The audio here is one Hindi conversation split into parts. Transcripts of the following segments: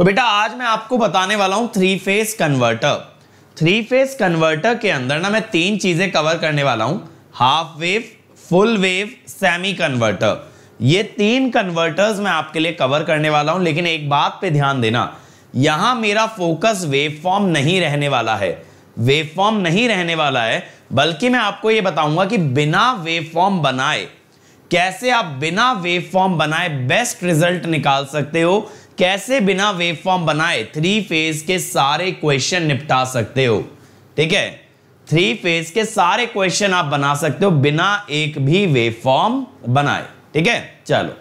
तो बेटा आज मैं आपको बताने वाला हूं three phase converter three phase converter के अंदर ना मैं तीन चीज़ें कवर करने वाला हूं half wave full wave semi converter ये तीन कन्वर्टर्स मैं आपके लिए कवर करने वाला हूं लेकिन एक बात पे ध्यान देना यहां मेरा फोकस वेव फॉर्म नहीं रहने वाला है वेव फॉर्म नहीं रहने वाला है बल्कि मैं आपको ये बताऊंगा कि बिना वेव फॉर्म बनाए कैसे आप बिना वेव फॉर्म बनाए बेस्ट रिजल्ट निकाल सकते हो कैसे बिना वेवफॉर्म बनाए थ्री फेज के सारे क्वेश्चन निपटा सकते हो ठीक है थ्री फेज के सारे क्वेश्चन आप बना सकते हो बिना एक भी वेवफॉर्म बनाए ठीक है चलो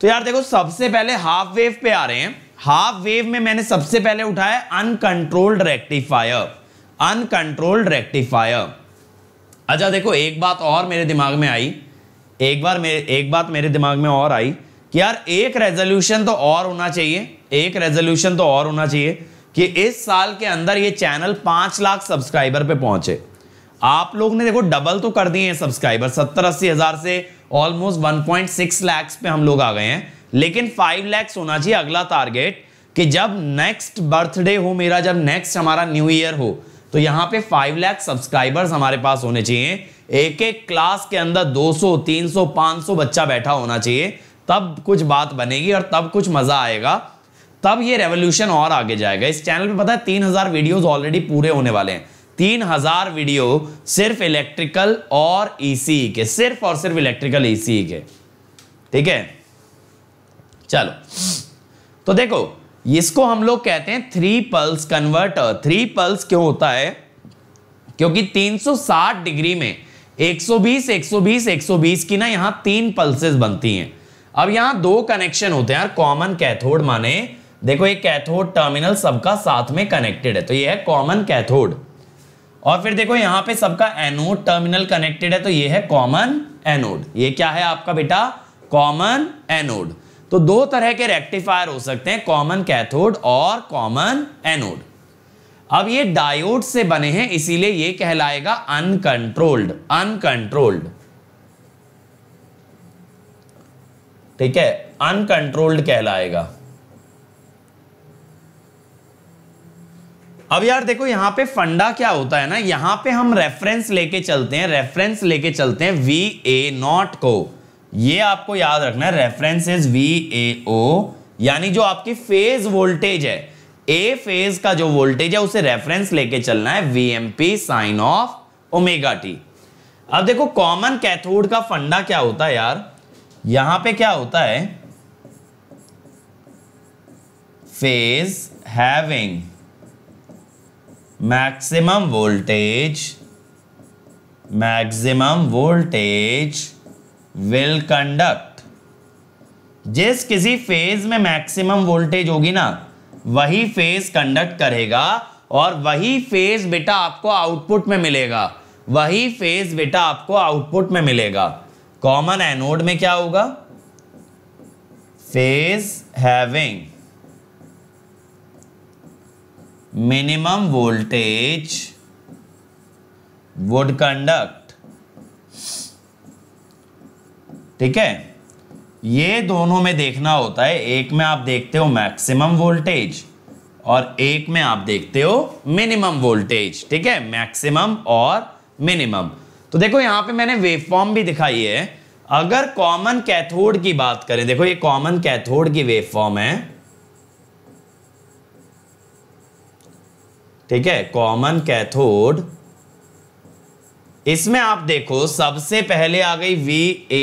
तो यार देखो सबसे पहले हाफ वेव पे आ रहे हैं हाफ वेव में मैंने सबसे पहले उठाया अनकंट्रोल्ड रेक्टिफायर अनकंट्रोल्ड रेक्टिफायर अच्छा देखो एक बात और मेरे दिमाग में आई एक बार मेरे एक बात मेरे दिमाग में और आई कि यार एक रेजोल्यूशन तो और होना चाहिए एक रेजोल्यूशन तो और होना चाहिए कि इस साल के अंदर ये चैनल पांच लाख सब्सक्राइबर पे पहुंचे आप लोग ने देखो डबल तो कर दिए हैं सब्सक्राइबर सत्तर अस्सी हजार से ऑलमोस्ट वन पॉइंट सिक्स पे हम लोग आ गए हैं लेकिन फाइव लैक्स होना चाहिए अगला टारगेट कि जब नेक्स्ट बर्थडे हो मेरा जब नेक्स्ट हमारा न्यू ईयर हो तो यहाँ पे फाइव लाख सब्सक्राइबर्स हमारे पास होने चाहिए एक एक क्लास के अंदर 200, 300, 500 बच्चा बैठा होना चाहिए तब कुछ बात बनेगी और तब कुछ मज़ा आएगा तब ये रेवोल्यूशन और आगे जाएगा इस चैनल पे पता है तीन हज़ार वीडियोज़ ऑलरेडी पूरे होने वाले हैं तीन हज़ार वीडियो सिर्फ इलेक्ट्रिकल और ईसी e e के सिर्फ और सिर्फ इलेक्ट्रिकल ईसीई e के ठीक है चलो तो देखो इसको हम लोग कहते हैं three pulse converter three pulse क्यों होता है क्योंकि 360 डिग्री में 120 120 120 की ना यहां तीन पल्सेस बनती हैं अब यहां दो कनेक्शन होते हैं यार कॉमन कैथोड माने देखो ये कैथोड टर्मिनल सबका साथ में कनेक्टेड है तो ये है कॉमन कैथोड और फिर देखो यहां पे सबका एनोड टर्मिनल कनेक्टेड है तो ये है कॉमन एनोड ये क्या है आपका बेटा कॉमन एनोड तो दो तरह के रेक्टिफायर हो सकते हैं कॉमन कैथोड और कॉमन एनोड अब ये डायोड से बने हैं इसीलिए ये कहलाएगा अनकंट्रोल्ड अनकंट्रोल्ड ठीक है अनकंट्रोल्ड कहलाएगा अब यार देखो यहां पे फंडा क्या होता है ना यहां पे हम रेफरेंस लेके चलते हैं रेफरेंस लेके चलते हैं वी ए नॉट को ये आपको याद रखना है reference is V A O यानी जो आपकी फेज वोल्टेज है ए फेज का जो वोल्टेज है उसे रेफरेंस लेके चलना है V M P sine of omega T अब देखो कॉमन कैथोड का फंडा क्या होता है यार यहां पे क्या होता है phase having maximum voltage maximum voltage will conduct जिस किसी फेज में मैक्सिमम वोल्टेज होगी ना वही फेज कंडक्ट करेगा और वही फेज बेटा आपको आउटपुट में मिलेगा वही फेज बेटा आपको आउटपुट में मिलेगा कॉमन एनोड में क्या होगा phase having minimum voltage would conduct ठीक है ये दोनों में देखना होता है एक में आप देखते हो मैक्सिमम वोल्टेज और एक में आप देखते हो मिनिमम वोल्टेज ठीक है मैक्सिमम और मिनिमम तो देखो यहां पे मैंने वेब फॉर्म भी दिखाई है अगर कॉमन कैथोड की बात करें देखो ये कॉमन कैथोड की वेब फॉर्म है ठीक है कॉमन कैथोड इसमें आप देखो सबसे पहले आ गई वी ए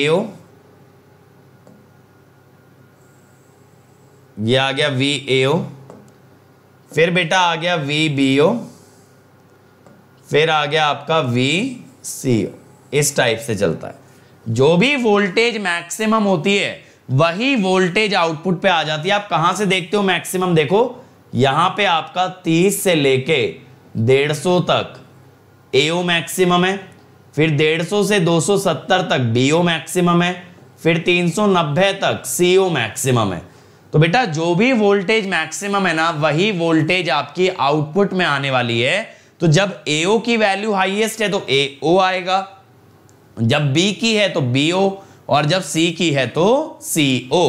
ये आ गया वी ओ फिर बेटा आ गया वी बी ओ फिर आ गया आपका वी सी इस टाइप से चलता है जो भी वोल्टेज मैक्सिमम होती है वही वोल्टेज आउटपुट पे आ जाती है आप कहां से देखते हो मैक्सिमम देखो यहां पे आपका 30 से लेके 150 तक एओ मैक्सिमम है फिर 150 से 270 तक बीओ मैक्सिमम है फिर 390 तक सीओ मैक्सिमम है तो बेटा जो भी वोल्टेज मैक्सिमम है ना वही वोल्टेज आपकी आउटपुट में आने वाली है तो जब AO की वैल्यू हाईएस्ट है तो AO आएगा जब B की है तो BO और जब C की है तो CO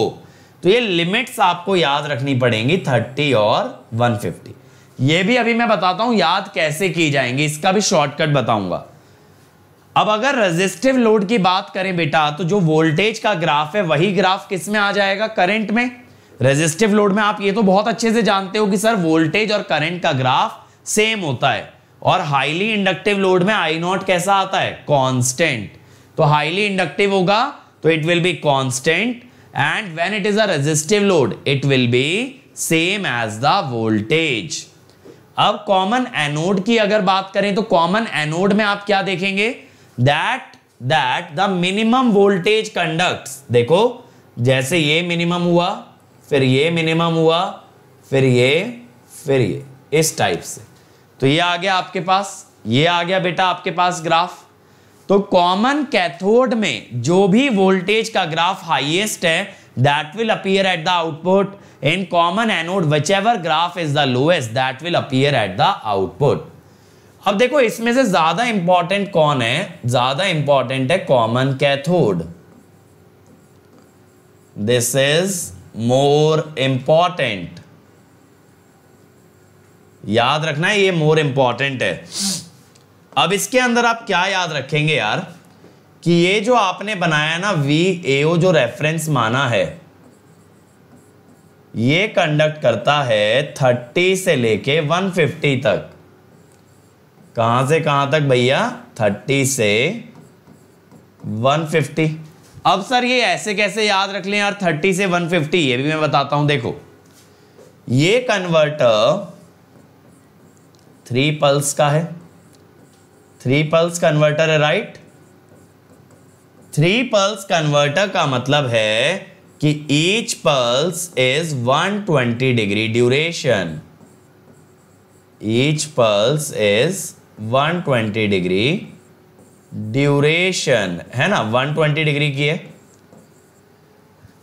तो ये लिमिट्स आपको याद रखनी पड़ेंगी 30 और 150 ये भी अभी मैं बताता हूं याद कैसे की जाएंगी इसका भी शॉर्टकट बताऊंगा अब अगर रेजिस्टिव लोड की बात करें बेटा तो जो वोल्टेज का ग्राफ है वही ग्राफ किस में आ जाएगा करंट में रेजिस्टिव लोड में आप ये तो बहुत अच्छे से जानते हो कि सर वोल्टेज और करंट का ग्राफ सेम होता है और हाईली इंडक्टिव लोड में आई नॉट कैसा आता है कॉन्स्टेंट तो हाईली इंडक्टिव होगा तो it will be constant and when it is a resistive load it will be same as the voltage अब कॉमन एनोड की अगर बात करें तो कॉमन एनोड में आप क्या देखेंगे that that the minimum voltage conduct देखो जैसे ये मिनिमम हुआ फिर ये मिनिमम हुआ फिर ये फिर ये इस टाइप से तो ये आ गया आपके पास ये आ गया बेटा आपके पास ग्राफ तो कॉमन कैथोड में जो भी वोल्टेज का ग्राफ हाईएस्ट है that will appear at the output in common anode whichever graph is the lowest that will appear at the output अब देखो इसमें से ज्यादा इंपॉर्टेंट कौन है ज्यादा इंपॉर्टेंट है common cathode this is more important याद रखना है ये मोर इंपॉर्टेंट है अब इसके अंदर आप क्या याद रखेंगे यार कि ये जो आपने बनाया ना वी एओ जो रेफरेंस माना है ये कंडक्ट करता है 30 से लेके 150 तक कहां से कहां तक भैया 30 से 150 अब सर ये ऐसे कैसे याद रख लें यार 30 से 150 ये भी मैं बताता हूं देखो ये कन्वर्टर थ्री पल्स का है थ्री पल्स कन्वर्टर है राइट थ्री पल्स कन्वर्टर का मतलब है कि each pulse is 120 degree duration each pulse is 120 degree duration है ना 120 डिग्री की है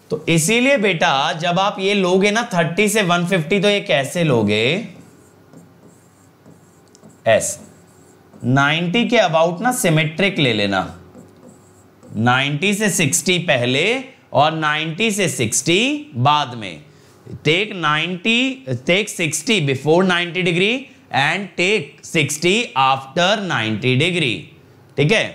तो इसीलिए बेटा जब आप ये लोगे ना 30 से 150 तो ये कैसे लोगे एस 90 के अबाउट ना सिमेट्रिक ले लेना 90 से 60 पहले और 90 से 60 बाद में take 90 take 60 before 90 degree and take 60 after 90 degree ठीक है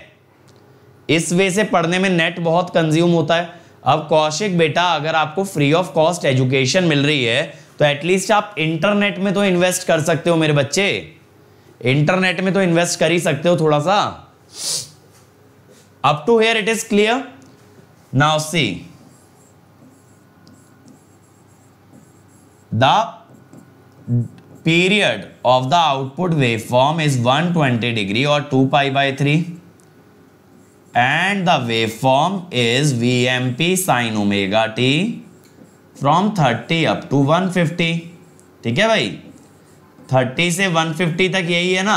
इस वे से पढ़ने में नेट बहुत कंज्यूम होता है अब कौशिक बेटा अगर आपको फ्री ऑफ कॉस्ट एजुकेशन मिल रही है तो एटलीस्ट आप इंटरनेट में तो इन्वेस्ट कर सकते हो मेरे बच्चे इंटरनेट में तो इन्वेस्ट कर ही सकते हो थोड़ा सा up to here it is clear now see the period of the output wave form is one twenty degree और two pi by three and the wave form is V M P sine omega T from thirty up to one fifty ठीक है भाई थर्टी से वन फिफ्टी तक यही है ना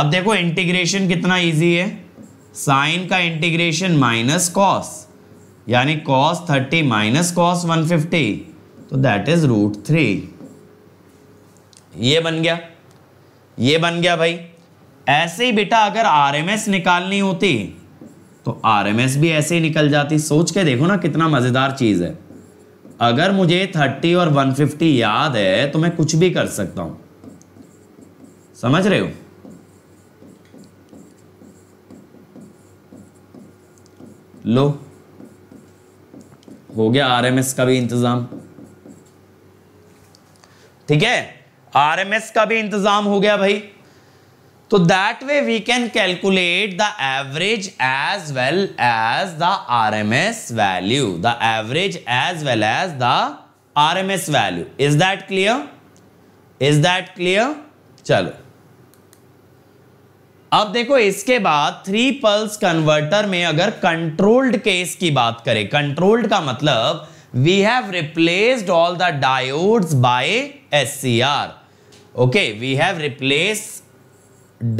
अब देखो इंटीग्रेशन कितना इजी है साइन का इंटीग्रेशन माइनस कॉस यानी cos thirty minus cos one fifty तो दैट इज रूट थ्री ये बन गया ये बन गया भाई ऐसे ही बेटा अगर आरएमएस निकालनी होती तो आरएमएस भी ऐसे ही निकल जाती सोच के देखो ना कितना मज़ेदार चीज़ है अगर मुझे थर्टी और वन फिफ्टी याद है तो मैं कुछ भी कर सकता हूँ समझ रहे हो लो हो गया आरएमएस का भी इंतजाम ठीक है आरएमएस का भी इंतजाम हो गया भाई तो that way we can calculate the average as well as the RMS value the average as well as the RMS value is that clear is that clear चलो अब देखो इसके बाद थ्री पल्स कन्वर्टर में अगर कंट्रोल्ड केस की बात करें कंट्रोल्ड का मतलब we have replaced all the diodes by SCR okay we have replace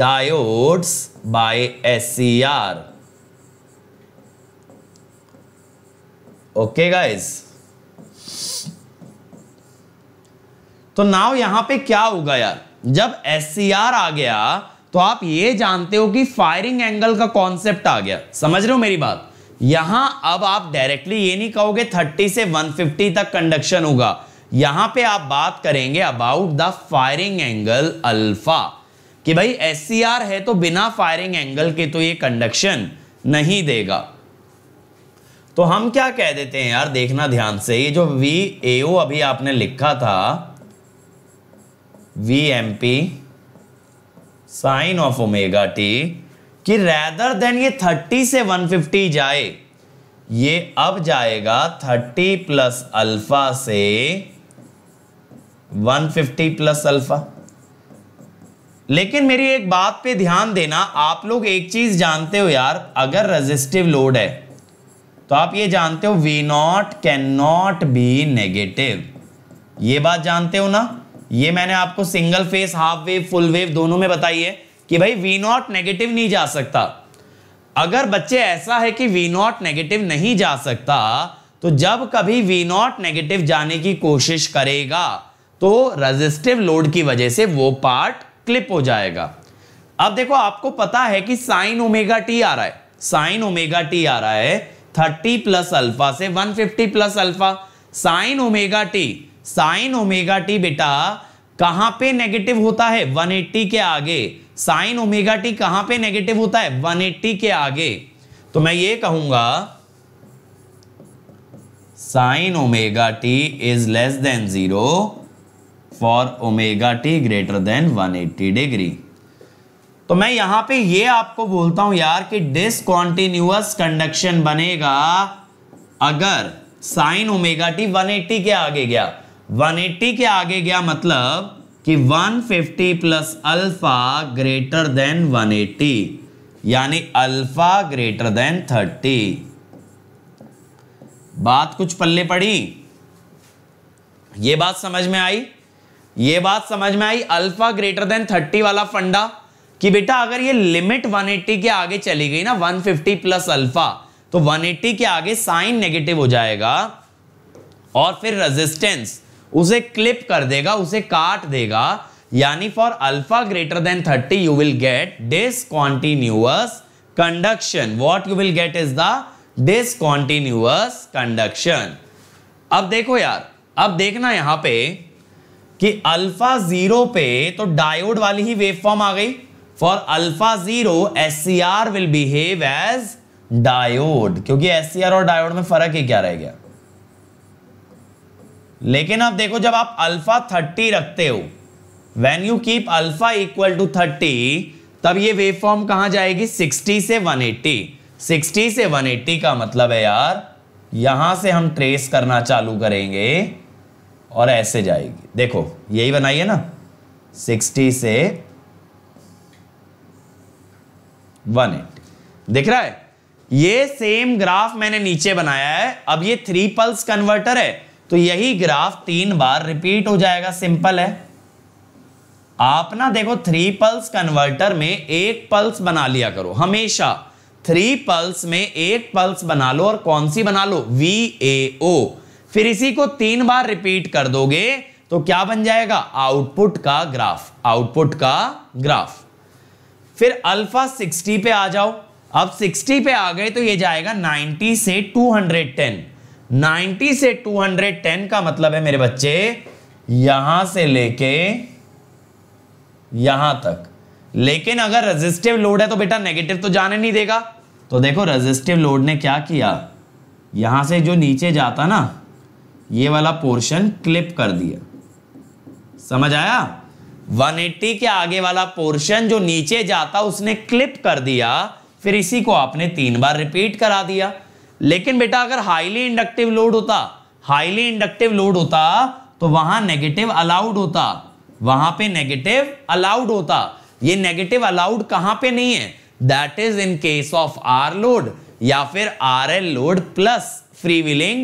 diodes by SCR okay guys तो नाव यहां पे क्या होगा यार जब एससीआर आ गया तो आप ये जानते हो कि फायरिंग एंगल का कॉन्सेप्ट आ गया समझ रहे हो मेरी बात यहां अब आप डायरेक्टली ये नहीं कहोगे 30 से 150 तक कंडक्शन होगा यहां पे आप बात करेंगे about the firing angle alpha कि भाई एस है तो बिना फायरिंग एंगल के तो ये कंडक्शन नहीं देगा तो हम क्या कह देते हैं यार देखना ध्यान से ये जो वी ए अभी आपने लिखा था V M P sine of omega T कि रेदर देन ये 30 से 150 जाए ये अब जाएगा 30 प्लस अल्फा से 150 प्लस अल्फा लेकिन मेरी एक बात पे ध्यान देना आप लोग एक चीज जानते हो यार अगर रेजिस्टिव लोड है तो आप ये जानते हो V naught can not be negative ये बात जानते हो ना ये मैंने आपको single phase half wave full wave दोनों में बताई है कि भाई वी नॉट नेगेटिव नहीं जा सकता अगर बच्चे ऐसा है कि वी नॉट नेगेटिव नहीं जा सकता तो जब कभी वी नॉट नेगेटिव जाने की कोशिश करेगा तो रेजिस्टिव लोड की वजह से वो पार्ट क्लिप हो जाएगा अब देखो आपको पता है कि साइन ओमेगा टी आ रहा है साइन ओमेगा टी आ रहा है 30 प्लस अल्फा से 150 plus alpha sine omega T sine omega T बेटा कहां पे नेगेटिव होता है 180 के आगे साइन ओमेगा टी कहां पे नेगेटिव होता है 180 के आगे तो मैं ये कहूंगा sine omega T is less than zero for omega T greater than 180 degree तो मैं यहां पे ये आपको बोलता हूं यार कि डिसकॉन्टिन्यूअस कंडक्शन बनेगा अगर साइन ओमेगा टी 180 के आगे गया 180 के आगे गया मतलब कि 150 प्लस अल्फा ग्रेटर देन 180 यानी अल्फा ग्रेटर देन 30 बात कुछ पल्ले पड़ी ये बात समझ में आई ये बात समझ में आई अल्फा ग्रेटर देन 30 वाला फंडा कि बेटा अगर ये लिमिट 180 के आगे चली गई ना 150 प्लस अल्फा तो 180 के आगे साइन नेगेटिव हो जाएगा और फिर रेजिस्टेंस उसे क्लिप कर देगा उसे काट देगा यानी for alpha greater than 30 you will get discontinuous conduction what you will get is the discontinuous conduction अब देखो यार अब देखना यहां पे कि अल्फा जीरो पे तो डायोड वाली ही वेवफॉर्म आ गई for alpha zero S C R will behave as diode क्योंकि एस सी आर और डायोड में फर्क ही क्या रह गया लेकिन आप देखो जब आप अल्फा थर्टी रखते हो when you keep alpha equal to thirty तब ये वेव फॉर्म कहां जाएगी सिक्सटी से वन एट्टी सिक्सटी से वन एट्टी का मतलब है यार यहां से हम ट्रेस करना चालू करेंगे और ऐसे जाएगी देखो यही बनाइए ना सिक्सटी से वन एट्टी दिख रहा है ये सेम ग्राफ मैंने नीचे बनाया है अब ये थ्री पल्स कन्वर्टर है तो यही ग्राफ तीन बार रिपीट हो जाएगा सिंपल है आप ना देखो थ्री पल्स कन्वर्टर में एक पल्स बना लिया करो हमेशा थ्री पल्स में एक पल्स बना लो और कौन सी बना लो वी ए ओ फिर इसी को तीन बार रिपीट कर दोगे तो क्या बन जाएगा आउटपुट का ग्राफ आउटपुट का ग्राफ फिर अल्फा 60 पे आ जाओ अब 60 पे आ गए तो ये जाएगा 90 से 210 90 से 210 का मतलब है मेरे बच्चे यहां से लेके यहां तक लेकिन अगर रेजिस्टिव लोड है तो बेटा नेगेटिव तो जाने नहीं देगा तो देखो रेजिस्टिव लोड ने क्या किया यहां से जो नीचे जाता ना ये वाला पोर्शन क्लिप कर दिया समझ आया 180 के आगे वाला पोर्शन जो नीचे जाता उसने क्लिप कर दिया फिर इसी को आपने तीन बार रिपीट करा दिया लेकिन बेटा अगर हाईली इंडक्टिव लोड होता हाईली इंडक्टिव लोड होता तो वहां नेगेटिव अलाउड होता वहां पे नेगेटिव अलाउड होता ये नेगेटिव अलाउड कहां पे नहीं है that is in case of R load या फिर R L load plus free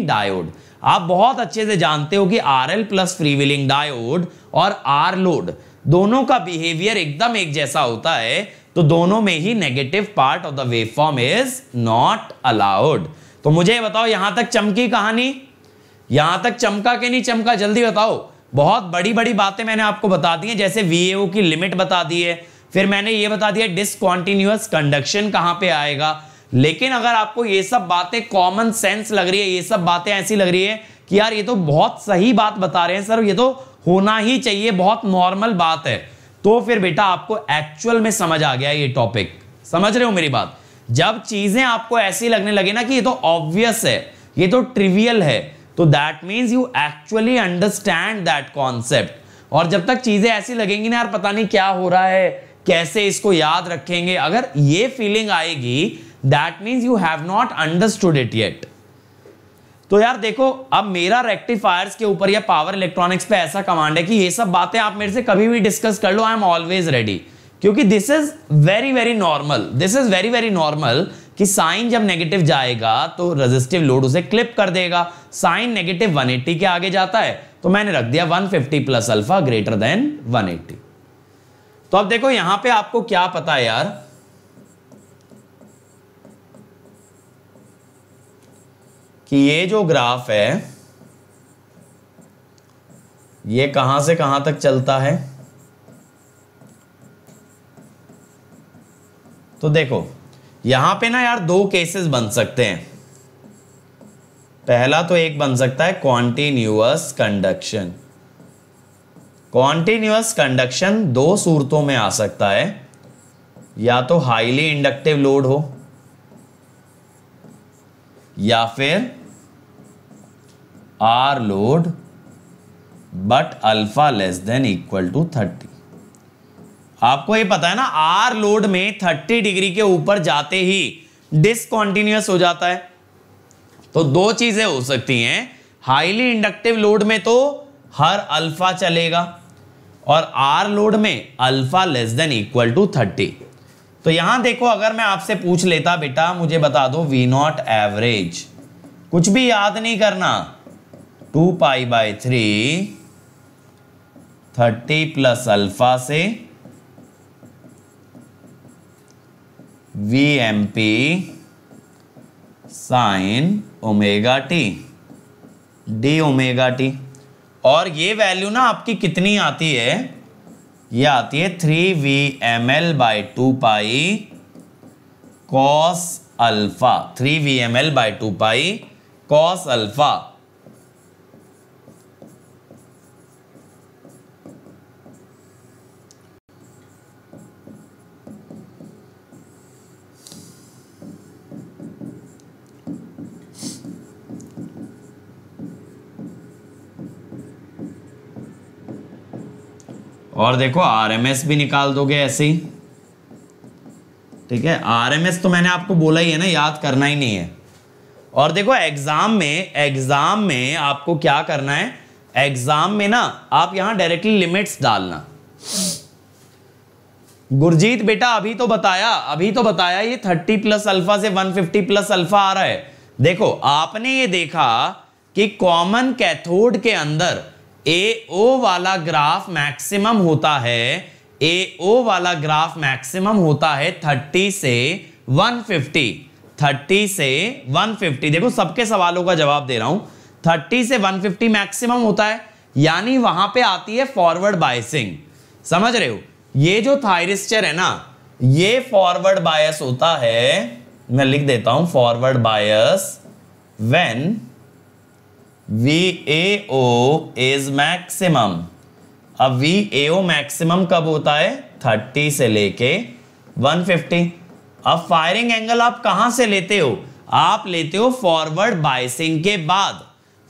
diode आप बहुत अच्छे से जानते हो कि R L plus free diode और आर लोड दोनों का बिहेवियर एकदम एक जैसा होता है तो दोनों में ही negative part of the waveform form is not allowed तो मुझे बताओ यहां तक चमकी कहानी यहां तक चमका के नहीं चमका जल्दी बताओ बहुत बड़ी बड़ी बातें मैंने आपको बता दी हैं जैसे वी की लिमिट बता दी है फिर मैंने ये बता दिया डिसकॉन्टिन्यूस कंडक्शन कहाँ पे आएगा लेकिन अगर आपको ये सब बातें कॉमन सेंस लग रही है ये सब बातें ऐसी लग रही है कि यार ये तो बहुत सही बात बता रहे हैं सर ये तो होना ही चाहिए बहुत नॉर्मल बात है तो फिर बेटा आपको एक्चुअल में समझ आ गया ये टॉपिक समझ रहे हो मेरी बात जब चीजें आपको ऐसी लगने लगे ना कि ये तो ऑब्वियस है ये तो ट्रिवियल है तो that means you actually understand that concept और जब तक चीजें ऐसी लगेंगी ना यार पता नहीं क्या हो रहा है कैसे इसको याद रखेंगे अगर ये फीलिंग आएगी that means you have not understood it yet तो यार देखो अब मेरा रेक्टिफायर्स के ऊपर या पावर इलेक्ट्रॉनिक्स पे ऐसा कमांड है कि ये सब बातें आप मेरे से कभी भी डिस्कस कर लो आई एम ऑलवेज रेडी क्योंकि this is very very normal this is very very normal कि साइन जब नेगेटिव जाएगा तो रेजिस्टिव लोड उसे क्लिप कर देगा साइन नेगेटिव 180 के आगे जाता है तो मैंने रख दिया 150 प्लस अल्फा ग्रेटर देन 180 तो अब देखो यहां पे आपको क्या पता है यार कि ये जो ग्राफ है ये कहां से कहां तक चलता है तो देखो यहां पे ना यार दो केसेस बन सकते हैं पहला तो एक बन सकता है कॉन्टिन्यूअस कंडक्शन कॉन्टिन्यूअस कंडक्शन दो सूरतों में आ सकता है या तो हाईली इंडक्टिव लोड हो या फिर R load but alpha less than equal to thirty आपको ये पता है ना आर लोड में 30 डिग्री के ऊपर जाते ही डिसकॉन्टिन्यूस हो जाता है तो दो चीजें हो सकती हैं हाईली इंडक्टिव लोड में तो हर अल्फा चलेगा और आर लोड में alpha less than equal to thirty तो यहां देखो अगर मैं आपसे पूछ लेता बेटा मुझे बता दो वी नॉट एवरेज कुछ भी याद नहीं करना two pi by three thirty plus alpha से V M P sine omega T D omega T और ये वैल्यू ना आपकी कितनी आती है ये आती है three V M L by two pi cos alpha three V M L by two pi cos alpha और देखो आरएमएस भी निकाल दोगे ऐसे ही ठीक है आरएमएस तो मैंने आपको बोला ही है ना याद करना ही नहीं है और देखो एग्जाम में एग्जाम में आपको क्या करना है एग्जाम में ना आप यहां डायरेक्टली लिमिट्स डालना गुरजीत बेटा अभी तो बताया अभी तो बताया ये थर्टी प्लस अल्फा से वन फिफ्टी प्लस अल्फा आ रहा है देखो आपने ये देखा कि कॉमन कैथोड के अंदर ए ओ वाला ग्राफ मैक्सिमम होता है ए ओ वाला ग्राफ मैक्सिमम होता है 30 से 150 30 से 150 देखो सबके सवालों का जवाब दे रहा हूं 30 से 150 मैक्सिमम होता है यानी वहां पे आती है फॉरवर्ड बायसिंग समझ रहे हो ये जो थायरिस्टर है ना ये फॉरवर्ड बायस होता है मैं लिख देता हूं forward bias when V A O is maximum अब वी ए ओ मैक्सिमम कब होता है थर्टी से लेके वन फिफ्टी अब फायरिंग एंगल आप कहाँ से लेते हो आप लेते हो फॉरवर्ड बाइसिंग के बाद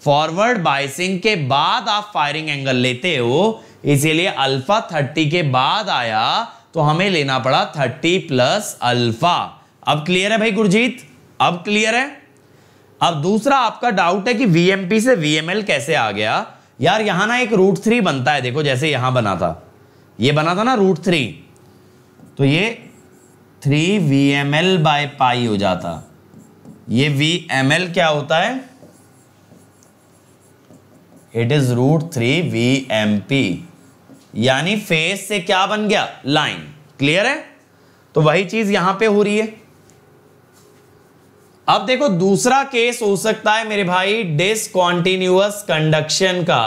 फॉरवर्ड बाइसिंग के बाद आप फायरिंग एंगल लेते हो इसीलिए अल्फा थर्टी के बाद आया तो हमें लेना पड़ा थर्टी प्लस अल्फा अब क्लियर है भाई गुरजीत अब क्लियर है अब दूसरा आपका डाउट है कि VMP से VML कैसे आ गया यार यहां ना एक रूट थ्री बनता है देखो जैसे यहां बना था ये बना था ना रूट थ्री तो ये three V M L by pi हो जाता ये वी एम एल क्या होता है it is root three V M P यानी फेस से क्या बन गया लाइन क्लियर है तो वही चीज यहां पे हो रही है अब देखो दूसरा केस हो सकता है मेरे भाई डिसकॉन्टिन्यूअस कंडक्शन का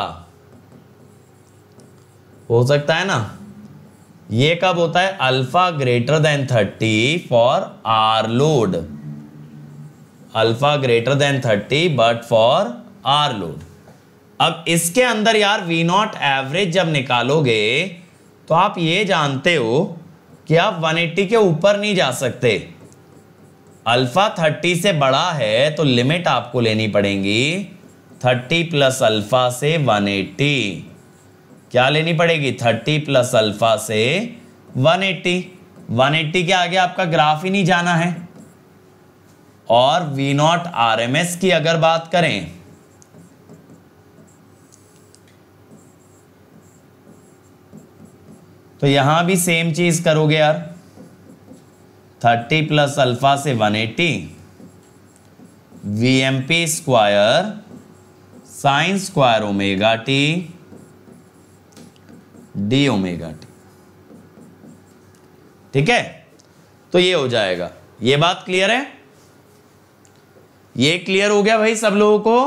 हो सकता है ना ये कब होता है alpha greater than thirty for R load alpha greater than thirty but for R load अब इसके अंदर यार वी नॉट एवरेज जब निकालोगे तो आप ये जानते हो कि आप 180 के ऊपर नहीं जा सकते अल्फा थर्टी से बड़ा है तो लिमिट आपको लेनी पड़ेगी थर्टी प्लस अल्फा से वन एट्टी क्या लेनी पड़ेगी थर्टी प्लस अल्फा से वन एट्टी वन एट्टी के आगे आपका ग्राफ ही नहीं जाना है और V naught R M S की अगर बात करें तो यहां भी सेम चीज करोगे यार थर्टी प्लस अल्फा से one eighty V M P square sine square omega T D omega T ठीक है तो ये हो जाएगा ये बात क्लियर है ये क्लियर हो गया भाई सब लोगों को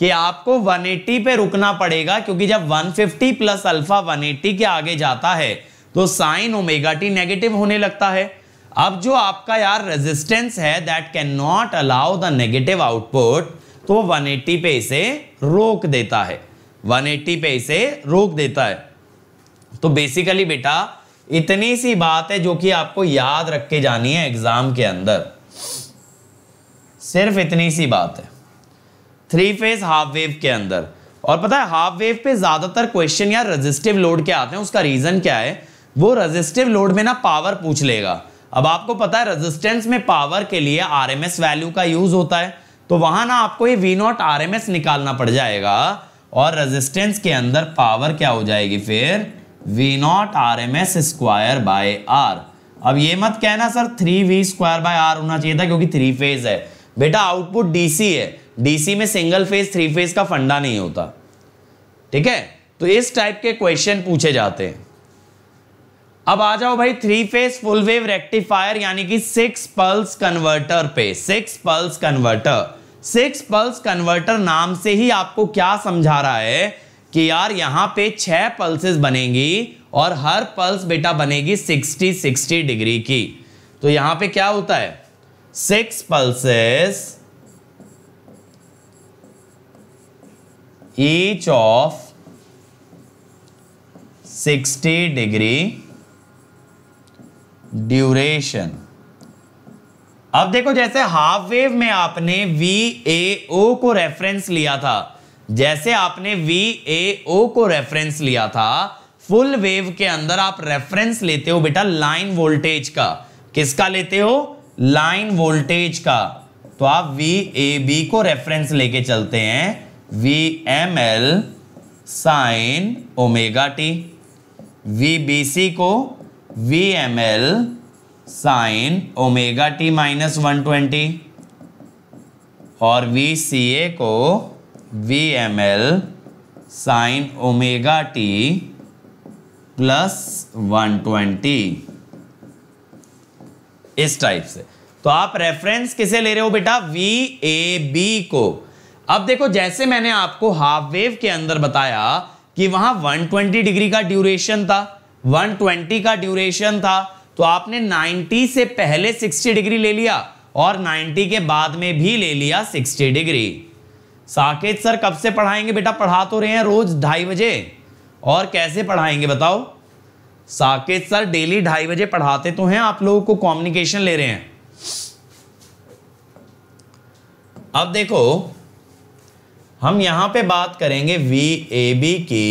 कि आपको 180 पे रुकना पड़ेगा क्योंकि जब 150 प्लस अल्फा 180 के आगे जाता है तो साइन ओमेगा टी नेगेटिव होने लगता है अब जो आपका यार रेजिस्टेंस है that can not allow the negative output तो 180 पे इसे रोक देता है 180 पे इसे रोक देता है तो बेसिकली बेटा इतनी सी बात है जो कि आपको याद रख के जानी है एग्जाम के अंदर सिर्फ इतनी सी बात है थ्री फेज हाफ वेव के अंदर और पता है हाफ वेव पे ज्यादातर क्वेश्चन यार रेजिस्टिव लोड के आते हैं उसका रीजन क्या है वो रेजिस्टिव लोड में ना पावर पूछ लेगा अब आपको पता है रेजिस्टेंस में पावर के लिए आरएमएस वैल्यू का यूज होता है तो वहां ना आपको ये वी नॉट आर निकालना पड़ जाएगा और रेजिस्टेंस के अंदर पावर क्या हो जाएगी फिर V naught R M S square by R अब ये मत कहना sir three V square by R होना चाहिए था क्योंकि थ्री फेज है बेटा आउटपुट डीसी है डीसी में सिंगल फेज थ्री फेज का फंडा नहीं होता ठीक है तो इस टाइप के क्वेश्चन पूछे जाते हैं अब आ जाओ भाई three phase full wave rectifier यानी कि सिक्स पल्स कन्वर्टर पे six pulse converter six pulse converter नाम से ही आपको क्या समझा रहा है कि यार यहाँ पे छह पल्सेस बनेगी और हर पल्स बेटा बनेगी 60 60 डिग्री की तो यहां पे क्या होता है six pulses each of 60 degree duration अब देखो जैसे हाफ वेव में आपने वी ए ओ को रेफरेंस लिया था जैसे आपने वी ए ओ को रेफरेंस लिया था फुल वेव के अंदर आप रेफरेंस लेते हो बेटा लाइन वोल्टेज का किसका लेते हो लाइन वोल्टेज का तो आप वी ए बी को रेफरेंस लेके चलते हैं V M L sine omega T V B C को V M L sine omega T minus one twenty और वी सी ए को V M L sine omega T plus one twenty इस टाइप से तो आप रेफरेंस किसे ले रहे हो बेटा वी ए बी को अब देखो जैसे मैंने आपको हाफ वेव के अंदर बताया कि वहां 120 डिग्री का ड्यूरेशन था 120 का ड्यूरेशन था तो आपने 90 से पहले 60 डिग्री ले लिया और 90 के बाद में भी ले लिया 60 डिग्री साकेत सर कब से पढ़ाएंगे बेटा पढ़ा तो रहे हैं रोज ढाई बजे और कैसे पढ़ाएंगे बताओ साकेत सर डेली ढाई बजे पढ़ाते तो हैं आप लोगों को कम्युनिकेशन ले रहे हैं अब देखो हम यहां पे बात करेंगे वी ए बी की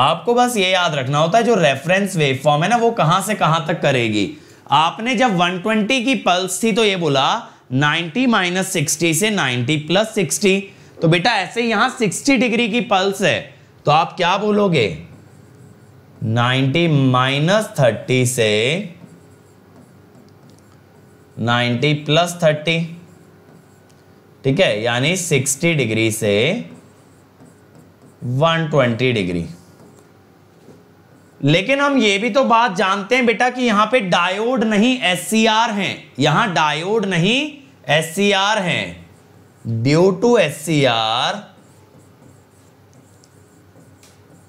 आपको बस ये याद रखना होता है जो रेफरेंस वेव फॉर्म है ना वो कहां से कहां तक करेगी आपने जब 120 की पल्स थी तो ये बोला 90 माइनस सिक्सटी से 90 प्लस सिक्सटी तो बेटा ऐसे यहां 60 डिग्री की पल्स है तो आप क्या बोलोगे 90 माइनस थर्टी से 90 प्लस थर्टी ठीक है यानी 60 डिग्री से 120 डिग्री लेकिन हम ये भी तो बात जानते हैं बेटा कि यहां पे डायोड नहीं एस हैं यहां डायोड नहीं एस हैं due to S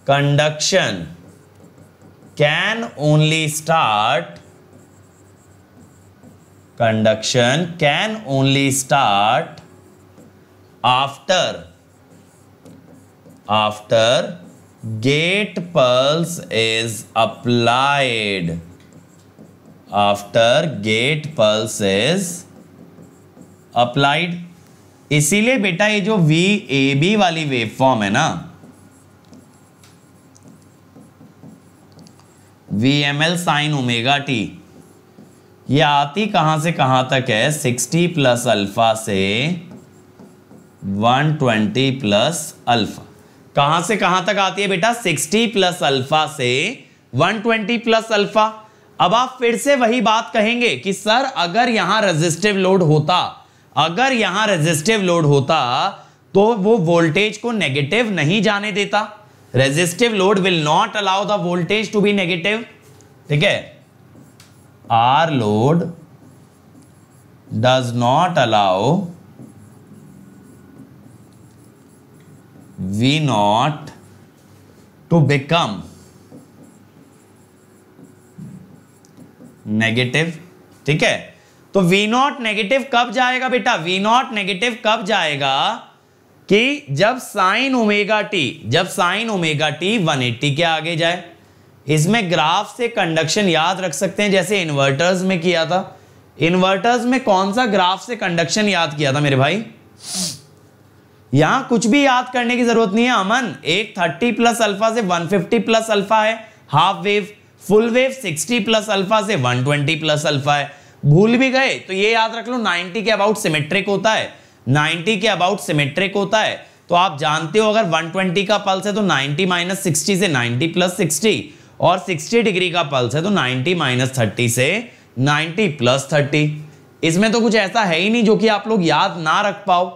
conduction can only start conduction can only start after after gate pulse is applied after gate pulse is applied इसीलिए बेटा ये जो वी ए बी वाली वेब फॉर्म है ना V M L sine omega T ये आती कहां से कहां तक है 60 प्लस अल्फा से 120 प्लस अल्फा कहां से कहां तक आती है बेटा 60 प्लस अल्फा से 120 प्लस अल्फा अब आप फिर से वही बात कहेंगे कि सर अगर यहां रेजिस्टिव लोड होता अगर यहां रेजिस्टिव लोड होता तो वो वोल्टेज को नेगेटिव नहीं जाने देता resistive load will not allow the voltage to be negative ठीक है R load does not allow V naught to become negative ठीक है तो V नॉट नेगेटिव कब जाएगा बेटा V नॉट नेगेटिव कब जाएगा कि जब साइन ओमेगा टी जब साइन ओमेगा टी 180 के आगे जाए इसमें ग्राफ से कंडक्शन याद रख सकते हैं जैसे इन्वर्टर्स में किया था इन्वर्टर्स में कौन सा ग्राफ से कंडक्शन याद किया था मेरे भाई यहां कुछ भी याद करने की जरूरत नहीं है अमन एक थर्टी प्लस अल्फा से वन फिफ्टी प्लस अल्फा है half wave full wave sixty plus alpha से वन ट्वेंटी प्लस अल्फा है भूल भी गए तो ये याद रख लो नाइनटी के अबाउट सिमेट्रिक होता है नाइनटी के अबाउट सिमेट्रिक होता है तो आप जानते हो अगर 120 का पल्स है तो 90 माइनस सिक्सटी से 90 प्लस सिक्सटी और 60 डिग्री का पल्स है तो 90 माइनस थर्टी से 90 प्लस थर्टी इसमें तो कुछ ऐसा है ही नहीं जो कि आप लोग याद ना रख पाओ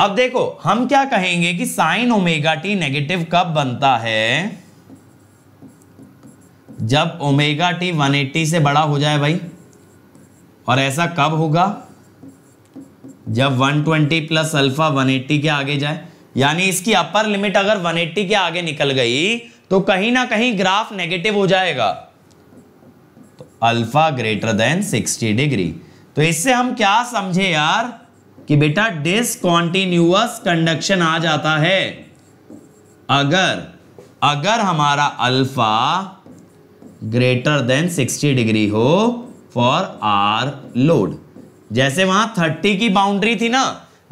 अब देखो हम क्या कहेंगे कि साइन ओमेगा टी नेगेटिव कब बनता है जब ओमेगा टी 180 से बड़ा हो जाए भाई और ऐसा कब होगा जब 120 प्लस अल्फा 180 के आगे जाए यानी इसकी अपर लिमिट अगर 180 के आगे निकल गई तो कहीं ना कहीं ग्राफ नेगेटिव हो जाएगा तो अल्फा ग्रेटर देन 60 डिग्री तो इससे हम क्या समझे यार कि बेटा डिसकॉन्टिन्यूस कंडक्शन आ जाता है अगर अगर हमारा अल्फा ग्रेटर देन 60 डिग्री हो फॉर आर लोड जैसे वहां 30 की बाउंड्री थी ना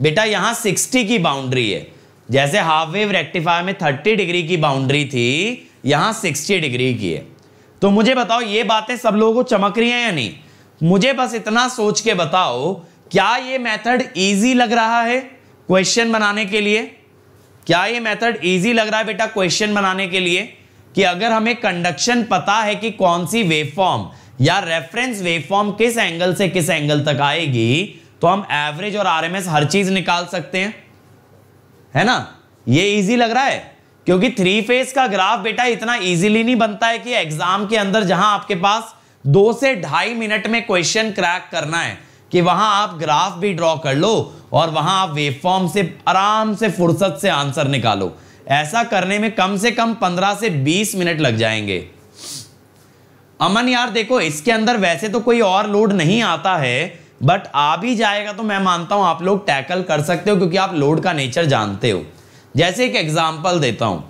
बेटा यहां 60 की बाउंड्री है जैसे हाफ वेव रेक्टिफायर में 30 डिग्री की बाउंड्री थी यहां 60 डिग्री की है तो मुझे बताओ ये बातें सब लोगों को चमक रही हैं या नहीं मुझे बस इतना सोच के बताओ क्या ये मेथड इजी लग रहा है क्वेश्चन बनाने के लिए क्या ये मेथड इजी लग रहा है बेटा क्वेश्चन बनाने के लिए कि अगर हमें कंडक्शन पता है कि कौन सी वेवफॉर्म या रेफरेंस वेवफॉर्म किस एंगल से किस एंगल तक आएगी तो हम एवरेज और आरएमएस हर चीज निकाल सकते हैं है ना ये इजी लग रहा है क्योंकि थ्री फेज का ग्राफ बेटा इतना इजीली नहीं बनता है कि एग्जाम के अंदर जहां आपके पास दो से ढाई मिनट में क्वेश्चन क्रैक करना है कि वहां आप ग्राफ भी ड्रॉ कर लो और वहां आप फॉर्म से आराम से फुर्सत से आंसर निकालो ऐसा करने में कम से कम 15 से 20 मिनट लग जाएंगे अमन यार देखो इसके अंदर वैसे तो कोई और लोड नहीं आता है बट आ भी जाएगा तो मैं मानता हूं आप लोग टैकल कर सकते हो क्योंकि आप लोड का नेचर जानते हो जैसे एक एग्जाम्पल देता हूं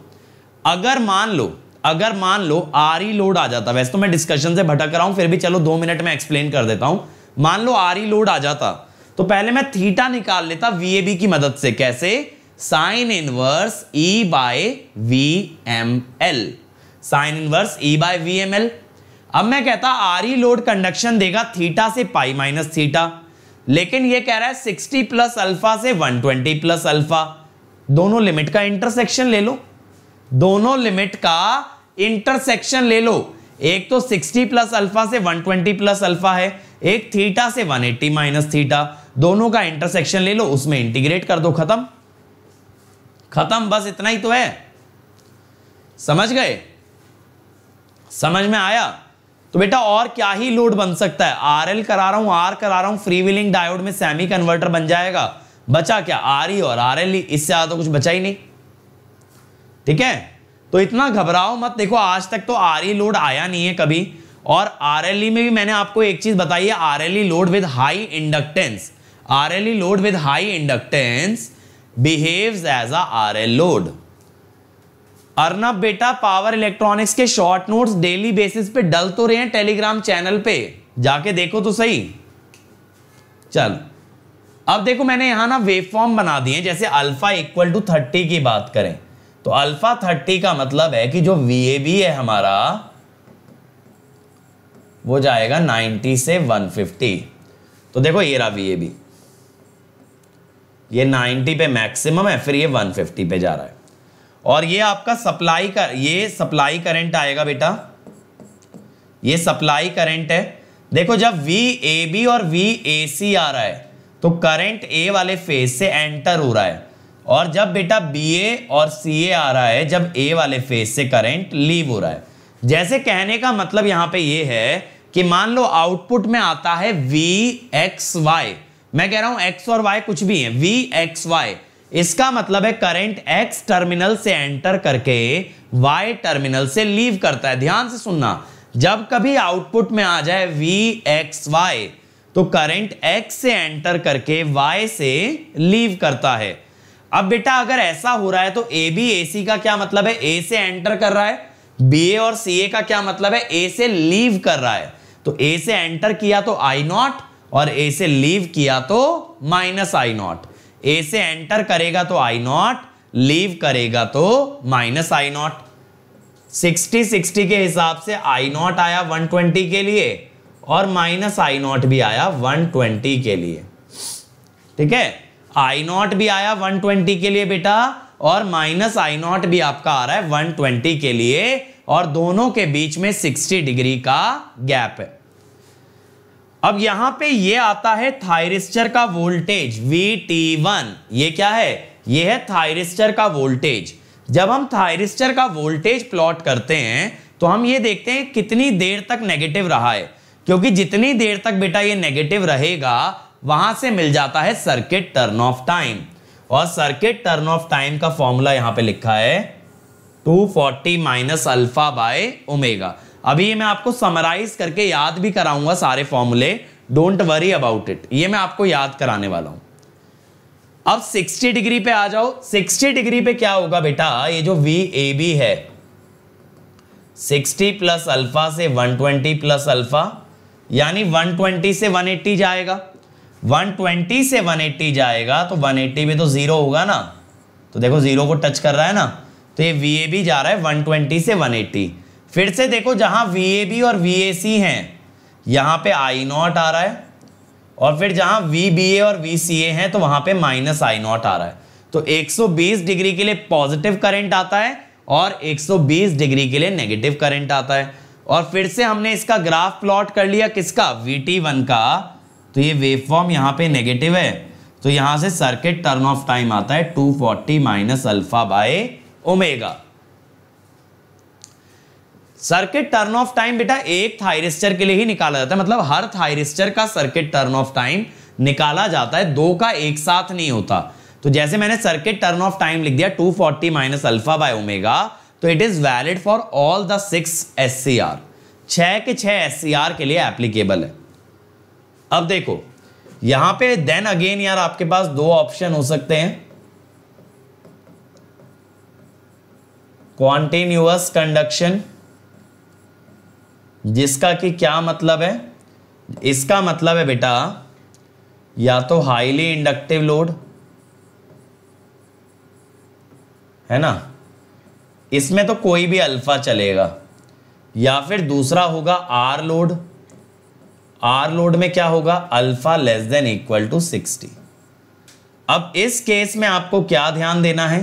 अगर मान लो अगर मान लो आर लोड आ जाता वैसे तो मैं डिस्कशन से भटक रहा हूं फिर भी चलो दो मिनट में एक्सप्लेन कर देता हूँ मान लो आर ई लोड आ जाता तो पहले मैं थीटा निकाल लेता वी की मदद से कैसे sine inverse E by V M L sine inverse E by V M L अब मैं कहता आर ई लोड कंडक्शन देगा थीटा से पाई माइनस थीटा लेकिन ये कह रहा है 60 प्लस अल्फा से 120 प्लस अल्फा दोनों लिमिट का इंटरसेक्शन ले लो दोनों लिमिट का इंटरसेक्शन ले लो एक तो 60 प्लस अल्फा से 120 प्लस अल्फा है एक थीटा से 180 माइनस थीटा दोनों का इंटरसेक्शन ले लो उसमें इंटीग्रेट कर दो खत्म खत्म बस इतना ही तो है समझ गए समझ में आया तो बेटा और क्या ही लोड बन सकता है आर एल करा रहा हूं आर करा रहा हूं फ्री व्हीलिंग डायोड में सेमी कन्वर्टर बन जाएगा बचा क्या आर ही और आर एल ही इससे ज्यादा तो कुछ बचा ही नहीं ठीक है तो इतना घबराओ मत देखो आज तक तो आर लोड e आया नहीं है कभी और आर e में भी मैंने आपको एक चीज़ बताई है R load with high inductance R load with high inductance behaves as a R load Arnab बेटा पावर इलेक्ट्रॉनिक्स के शॉर्ट नोट्स डेली बेसिस पे डल तो रहे हैं टेलीग्राम चैनल पे जाके देखो तो सही चल अब देखो मैंने यहां ना वेवफॉर्म फॉर्म बना दिए जैसे अल्फा इक्वल टू थर्टी की बात करें तो अल्फा थर्टी का मतलब है कि जो वी ए बी है हमारा वो जाएगा नाइनटी से वन फिफ्टी तो देखो ये रहा वी ये नाइन्टी पे मैक्सिमम है फिर ये फिफ्टी पे जा रहा है और ये आपका सप्लाई कर ये सप्लाई करंट आएगा बेटा ये सप्लाई करंट है देखो जब वी ए बी और वी ए सी आ रहा है तो करंट ए वाले फेज से एंटर हो रहा है और जब बेटा बीए और सीए आ रहा है जब ए वाले फेज से करंट लीव हो रहा है जैसे कहने का मतलब यहां पे ये है कि मान लो आउटपुट में आता है वी एक्स वाई मैं कह रहा हूं एक्स और वाई कुछ भी है वी एक्स वाई इसका मतलब है करंट एक्स टर्मिनल से एंटर करके वाई टर्मिनल से लीव करता है ध्यान से सुनना जब कभी आउटपुट में आ जाए वी एक्स वाई तो करंट एक्स से एंटर करके वाई से लीव करता है अब बेटा अगर ऐसा हो रहा है तो ए बी ए सी का क्या मतलब है ए से एंटर कर रहा है बी ए और सी ए का क्या मतलब है ए से लीव कर रहा है तो ए से एंटर किया तो आई नॉट और ए से लीव किया तो माइनस आई नॉट ए से एंटर करेगा तो आई नॉट लीव करेगा तो minus I naught sixty sixty के हिसाब से आई नॉट आया वन ट्वेंटी के लिए और माइनस आई नॉट भी आया वन ट्वेंटी के लिए ठीक है आई नॉट भी आया 120 के लिए बेटा और माइनस आई नॉट भी आपका आ रहा है 120 के लिए और दोनों के बीच में 60 डिग्री का गैप है अब यहां पे ये आता है थायरिस्टर का वोल्टेज वी टी वन ये क्या है ये है थायरिस्टर का वोल्टेज जब हम थायरिस्टर का वोल्टेज प्लॉट करते हैं तो हम ये देखते हैं कितनी देर तक नेगेटिव रहा है क्योंकि जितनी देर तक बेटा ये नेगेटिव रहेगा वहां से मिल जाता है सर्किट टर्न ऑफ टाइम और सर्किट टर्न ऑफ टाइम का फॉर्मूला यहां पे लिखा है 240 forty minus alpha by omega अभी ये मैं आपको समराइज करके याद भी कराऊंगा सारे फॉर्मूले डोंट वरी अबाउट इट ये मैं आपको याद कराने वाला हूं अब 60 डिग्री पे आ जाओ 60 डिग्री पे क्या होगा बेटा ये जो वी ए बी है 60 प्लस अल्फा से 120 प्लस अल्फा यानी 120 से 180 जाएगा 120 से 180 जाएगा तो 180 भी तो ज़ीरो होगा ना तो देखो ज़ीरो को टच कर रहा है ना तो ये वी ए बी जा रहा है 120 से 180 फिर से देखो जहाँ वी ए बी और वी ए सी हैं यहाँ पे आई नॉट आ रहा है और फिर जहाँ वी बी ए और वी सी ए हैं तो वहाँ पे माइनस आई नॉट आ रहा है तो 120 डिग्री के लिए पॉजिटिव करंट आता है और 120 डिग्री के लिए नेगेटिव करंट आता है और फिर से हमने इसका ग्राफ प्लॉट कर लिया किसका वी टी वन का तो ये वेव फॉर्म यहाँ पे नेगेटिव है तो यहाँ से सर्किट टर्न ऑफ टाइम आता है 240 forty minus alpha by omega circuit turn off time बेटा एक थायरिस्टर के लिए ही निकाला जाता है मतलब हर थायरिस्टर का सर्किट टर्न ऑफ टाइम निकाला जाता है दो का एक साथ नहीं होता तो जैसे मैंने सर्किट टर्न ऑफ टाइम लिख दिया 240 forty minus alpha by omega तो it is valid for all the six S C R छ के एस आर के लिए एप्लीकेबल है अब देखो यहां पे देन अगेन यार आपके पास दो ऑप्शन हो सकते हैं कॉन्टिन्यूस कंडक्शन जिसका कि क्या मतलब है इसका मतलब है बेटा या तो हाईली इंडक्टिव लोड है ना इसमें तो कोई भी अल्फा चलेगा या फिर दूसरा होगा आर लोड आर लोड में क्या होगा alpha less than equal to sixty अब इस केस में आपको क्या ध्यान देना है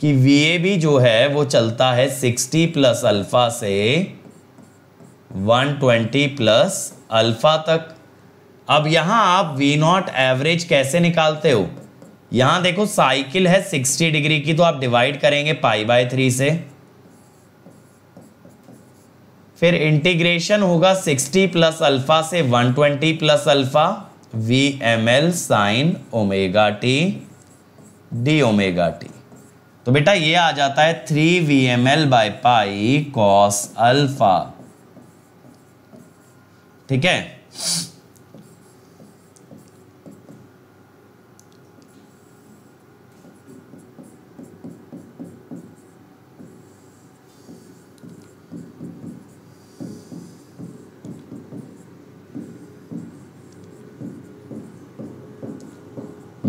कि वी जो है वो चलता है सिक्सटी प्लस अल्फा से वन ट्वेंटी प्लस अल्फा तक अब यहां आप वी नॉट एवरेज कैसे निकालते हो यहां देखो साइकिल है सिक्सटी डिग्री की तो आप डिवाइड करेंगे पाई बाय थ्री से फिर इंटीग्रेशन होगा 60 प्लस अल्फा से 120 plus alpha V M L sine omega T D omega T तो बेटा ये आ जाता है three V M L by pi cos alpha ठीक है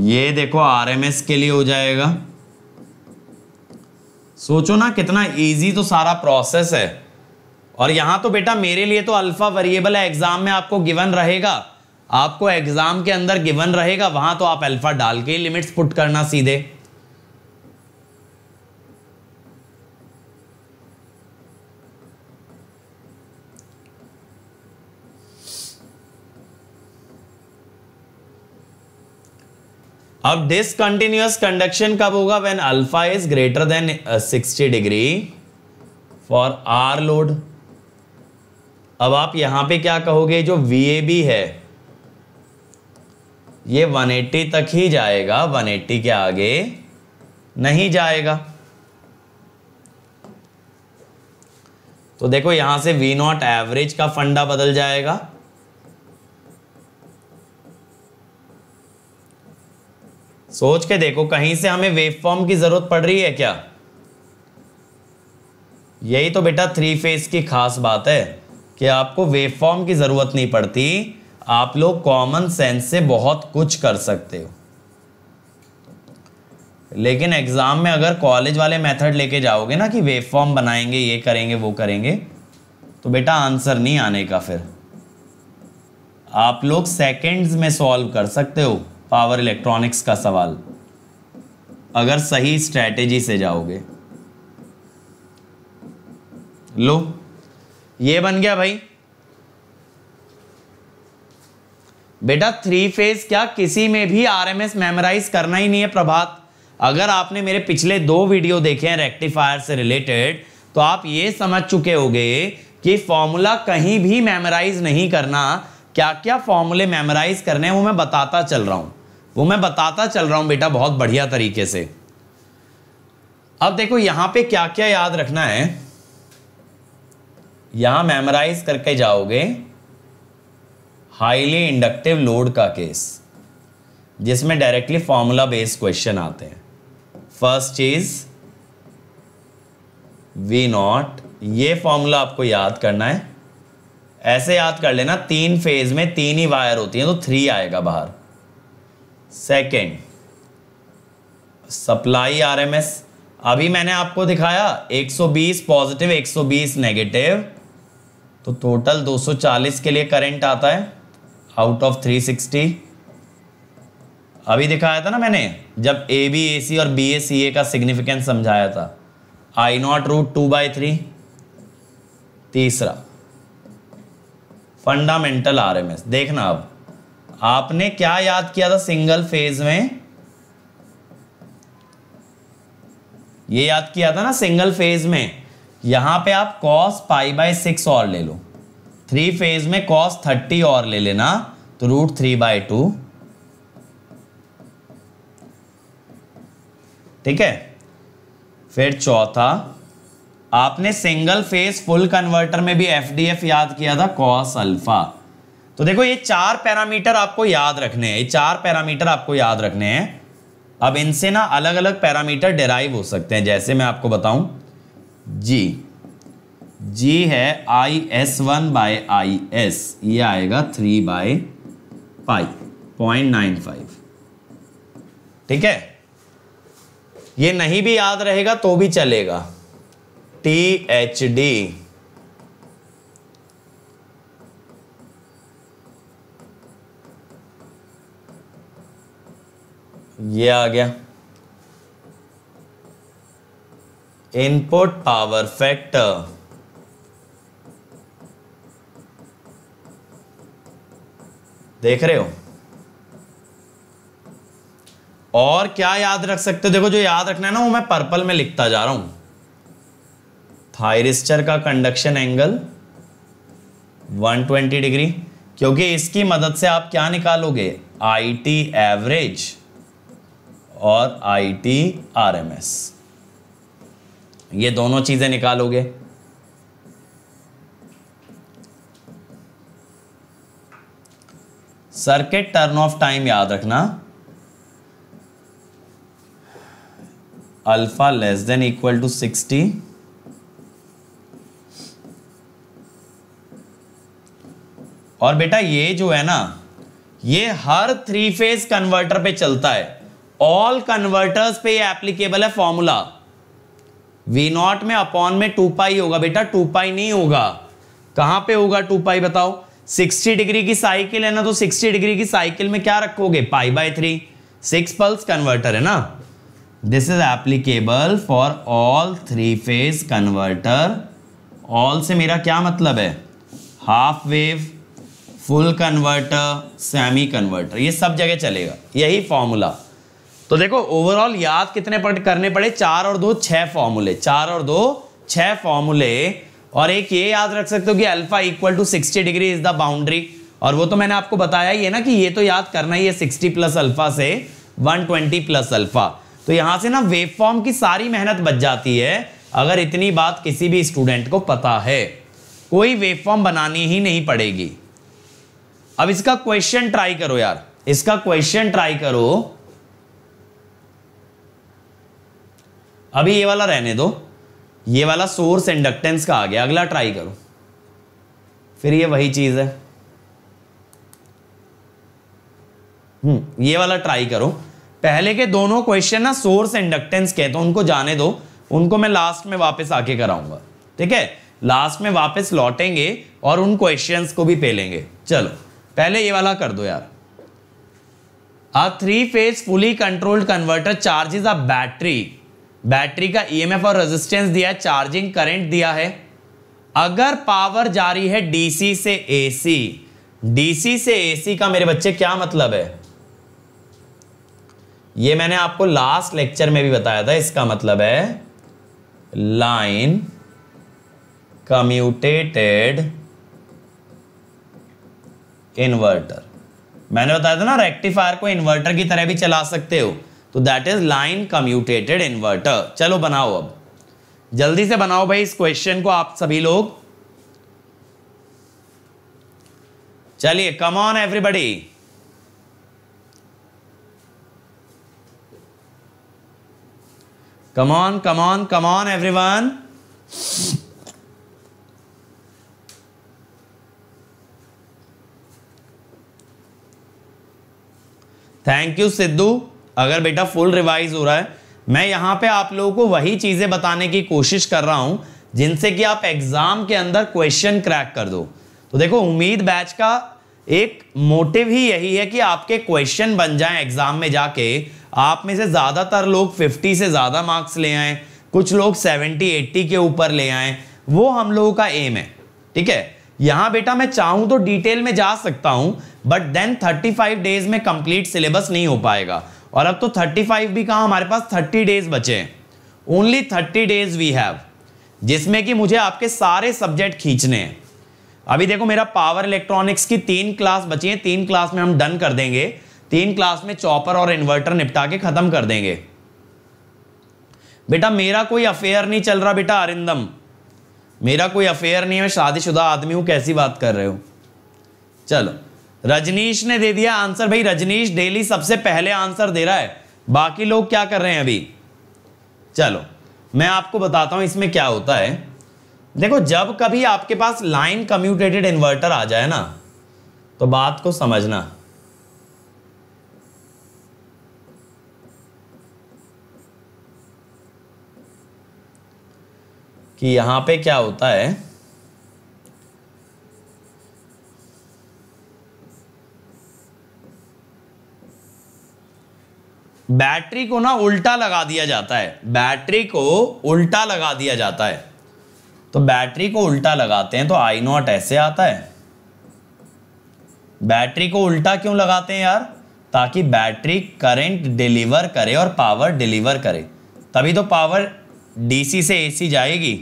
ये देखो आरएमएस के लिए हो जाएगा सोचो ना कितना इजी तो सारा प्रोसेस है और यहां तो बेटा मेरे लिए तो अल्फा वेरिएबल है एग्जाम में आपको गिवन रहेगा आपको एग्जाम के अंदर गिवन रहेगा वहां तो आप अल्फा डाल के लिमिट्स पुट करना सीधे अब डिसकंटिन्यूस कंडक्शन कब होगा when alpha is greater than 60 degree for R load अब आप यहां पे क्या कहोगे जो वी है ये 180 तक ही जाएगा 180 के आगे नहीं जाएगा तो देखो यहां से वी नॉट एवरेज का फंडा बदल जाएगा सोच के देखो कहीं से हमें फॉर्म की जरूरत पड़ रही है क्या यही तो बेटा थ्री फेज की खास बात है कि आपको फॉर्म की ज़रूरत नहीं पड़ती आप लोग कॉमन सेंस से बहुत कुछ कर सकते हो लेकिन एग्ज़ाम में अगर कॉलेज वाले मेथड लेके जाओगे ना कि फॉर्म बनाएंगे ये करेंगे वो करेंगे तो बेटा आंसर नहीं आने का फिर आप लोग सेकंड्स में सॉल्व कर सकते हो पावर इलेक्ट्रॉनिक्स का सवाल अगर सही स्ट्रैटेजी से जाओगे लो ये बन गया भाई बेटा थ्री फेज क्या किसी में भी आरएमएस मेमोराइज करना ही नहीं है प्रभात अगर आपने मेरे पिछले दो वीडियो देखे हैं रेक्टिफायर से रिलेटेड तो आप ये समझ चुके होंगे कि फॉर्मूला कहीं भी मेमोराइज नहीं करना क्या क्या फॉर्मूले मेमोराइज करने हैं वो मैं बताता चल रहा हूं वो मैं बताता चल रहा हूं बेटा बहुत बढ़िया तरीके से अब देखो यहां पे क्या क्या याद रखना है यहां मेमोराइज करके जाओगे हाईली इंडक्टिव लोड का केस जिसमें डायरेक्टली फॉर्मूला बेस्ड क्वेश्चन आते हैं फर्स्ट चीज वी नॉट ये फॉर्मूला आपको याद करना है ऐसे याद कर लेना तीन फेज में तीन ही वायर होती हैं तो थ्री आएगा बाहर सेकेंड सप्लाई आरएमएस अभी मैंने आपको दिखाया 120 पॉजिटिव 120 नेगेटिव तो टोटल 240 के लिए करंट आता है आउट ऑफ 360 अभी दिखाया था ना मैंने जब ए बी ए सी और बी ए सी ए का सिग्निफिकेंस समझाया था I naught root two by three तीसरा फंडामेंटल आरएमएस देखना अब आपने क्या याद किया था सिंगल फेज में ये याद किया था ना सिंगल फेज में यहां पे आप कॉस पाई बाय सिक्स और ले लो थ्री फेज में कॉस थर्टी और ले लेना तो रूट थ्री बाय टू ठीक है फिर चौथा आपने सिंगल फेज फुल कन्वर्टर में भी एफ याद किया था कॉस अल्फा तो देखो ये चार पैरामीटर आपको याद रखने हैं ये चार पैरामीटर आपको याद रखने हैं अब इनसे ना अलग अलग पैरामीटर डेराइव हो सकते हैं जैसे मैं आपको बताऊं जी जी है I S one by I S ये आएगा three by five point nine five ठीक है ये नहीं भी याद रहेगा तो भी चलेगा टी एच डी ये आ गया इनपुट पावर फैक्टर देख रहे हो और क्या याद रख सकते हो देखो जो याद रखना है ना वो मैं पर्पल में लिखता जा रहा हूं थायरिस्टर का कंडक्शन एंगल 120 डिग्री क्योंकि इसकी मदद से आप क्या निकालोगे आई टी एवरेज और I T R M S ये दोनों चीज़ें निकालोगे सर्किट टर्न ऑफ टाइम याद रखना alpha less than equal to sixty और बेटा ये जो है ना ये हर थ्री फेज कन्वर्टर पे चलता है ऑल कन्वर्टर्स पे ये एप्लीकेबल है फॉर्मूला वी नॉट में अपॉन में टू पाई होगा बेटा टू पाई नहीं होगा कहां पे होगा टू पाई बताओ 60 डिग्री की साइकिल है ना तो 60 डिग्री की साइकिल में क्या रखोगे pi by three six pulse converter है ना this is applicable for all three phase converter all से मेरा क्या मतलब है half wave full converter semi converter ये सब जगह चलेगा यही फॉर्मूला तो देखो ओवरऑल याद कितने पट करने पड़े चार और दो छह फॉर्मूले चार और दो छह फॉर्मूले और एक ये याद रख सकते हो कि alpha equal to sixty degree is the boundary और वो तो मैंने आपको बताया ही है ना कि ये तो याद करना ही है सिक्सटी प्लस अल्फा से वन ट्वेंटी प्लस अल्फा तो यहाँ से ना वेव फॉर्म की सारी मेहनत बच जाती है अगर इतनी बात किसी भी स्टूडेंट को पता है कोई वेव फॉर्म बनानी ही नहीं पड़ेगी अब इसका क्वेश्चन ट्राई करो यार इसका क्वेश्चन ट्राई करो अभी ये वाला रहने दो ये वाला सोर्स इंडक्टेंस का आ गया अगला ट्राई करो फिर ये वही चीज है हम्म ये वाला ट्राई करो पहले के दोनों क्वेश्चन ना सोर्स इंडक्टेंस के तो उनको जाने दो उनको मैं लास्ट में वापस आके कराऊंगा ठीक है लास्ट में वापस लौटेंगे और उन क्वेश्चंस को भी पेलेंगे चलो पहले ये वाला कर दो यार a three phase fully controlled converter charges a battery battery का ईएमएफ e और रेजिस्टेंस दिया है चार्जिंग करंट दिया है अगर पावर जारी है डीसी से एसी डीसी से एसी का मेरे बच्चे क्या मतलब है ये मैंने आपको लास्ट लेक्चर में भी बताया था इसका मतलब है लाइन कम्यूटेटेड इन्वर्टर मैंने बताया था ना रेक्टिफायर को इन्वर्टर की तरह भी चला सकते हो तो that is line commutated inverter चलो बनाओ अब जल्दी से बनाओ भाई इस क्वेश्चन को आप सभी लोग चलिए come on everybody come on come on come on everyone thank you Sidhu अगर बेटा फुल रिवाइज हो रहा है मैं यहाँ पे आप लोगों को वही चीज़ें बताने की कोशिश कर रहा हूँ जिनसे कि आप एग्ज़ाम के अंदर क्वेश्चन क्रैक कर दो तो देखो उम्मीद बैच का एक मोटिव ही यही है कि आपके क्वेश्चन बन जाएं एग्ज़ाम में जाके आप में से ज़्यादातर लोग 50 से ज़्यादा मार्क्स ले आएँ कुछ लोग 70 80 के ऊपर ले आएँ वो हम लोगों का एम है ठीक है यहाँ बेटा मैं चाहूँ तो डिटेल में जा सकता हूँ बट देन फाइव डेज में कंप्लीट सिलेबस नहीं हो पाएगा और अब तो 35 भी कहा हमारे पास 30 डेज बचे हैं ओनली 30 डेज वी हैव जिसमें कि मुझे आपके सारे सब्जेक्ट खींचने हैं अभी देखो मेरा पावर इलेक्ट्रॉनिक्स की तीन क्लास बची है तीन क्लास में हम डन कर देंगे तीन क्लास में चॉपर और इन्वर्टर निपटा के खत्म कर देंगे बेटा मेरा कोई अफेयर नहीं चल रहा बेटा अरिंदम मेरा कोई अफेयर नहीं है मैं शादीशुदा आदमी हूँ कैसी बात कर रहे हो चलो रजनीश ने दे दिया आंसर भाई रजनीश डेली सबसे पहले आंसर दे रहा है बाकी लोग क्या कर रहे हैं अभी चलो मैं आपको बताता हूं इसमें क्या होता है देखो जब कभी आपके पास लाइन कम्यूटेटेड इन्वर्टर आ जाए ना तो बात को समझना कि यहां पे क्या होता है बैटरी को ना उल्टा लगा दिया जाता है बैटरी को उल्टा लगा दिया जाता है तो बैटरी को उल्टा लगाते हैं तो आई नॉट ऐसे आता है बैटरी को उल्टा क्यों लगाते हैं यार ताकि बैटरी करंट डिलीवर करे और पावर डिलीवर करे तभी तो पावर डीसी से एसी जाएगी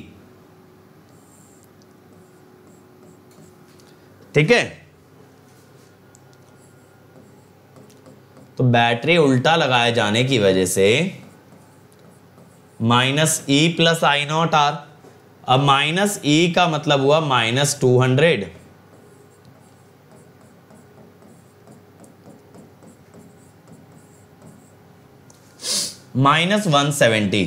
ठीक है तो बैटरी उल्टा लगाए जाने की वजह से minus E plus I naught R अब माइनस ई e का मतलब हुआ minus two hundred minus one seventy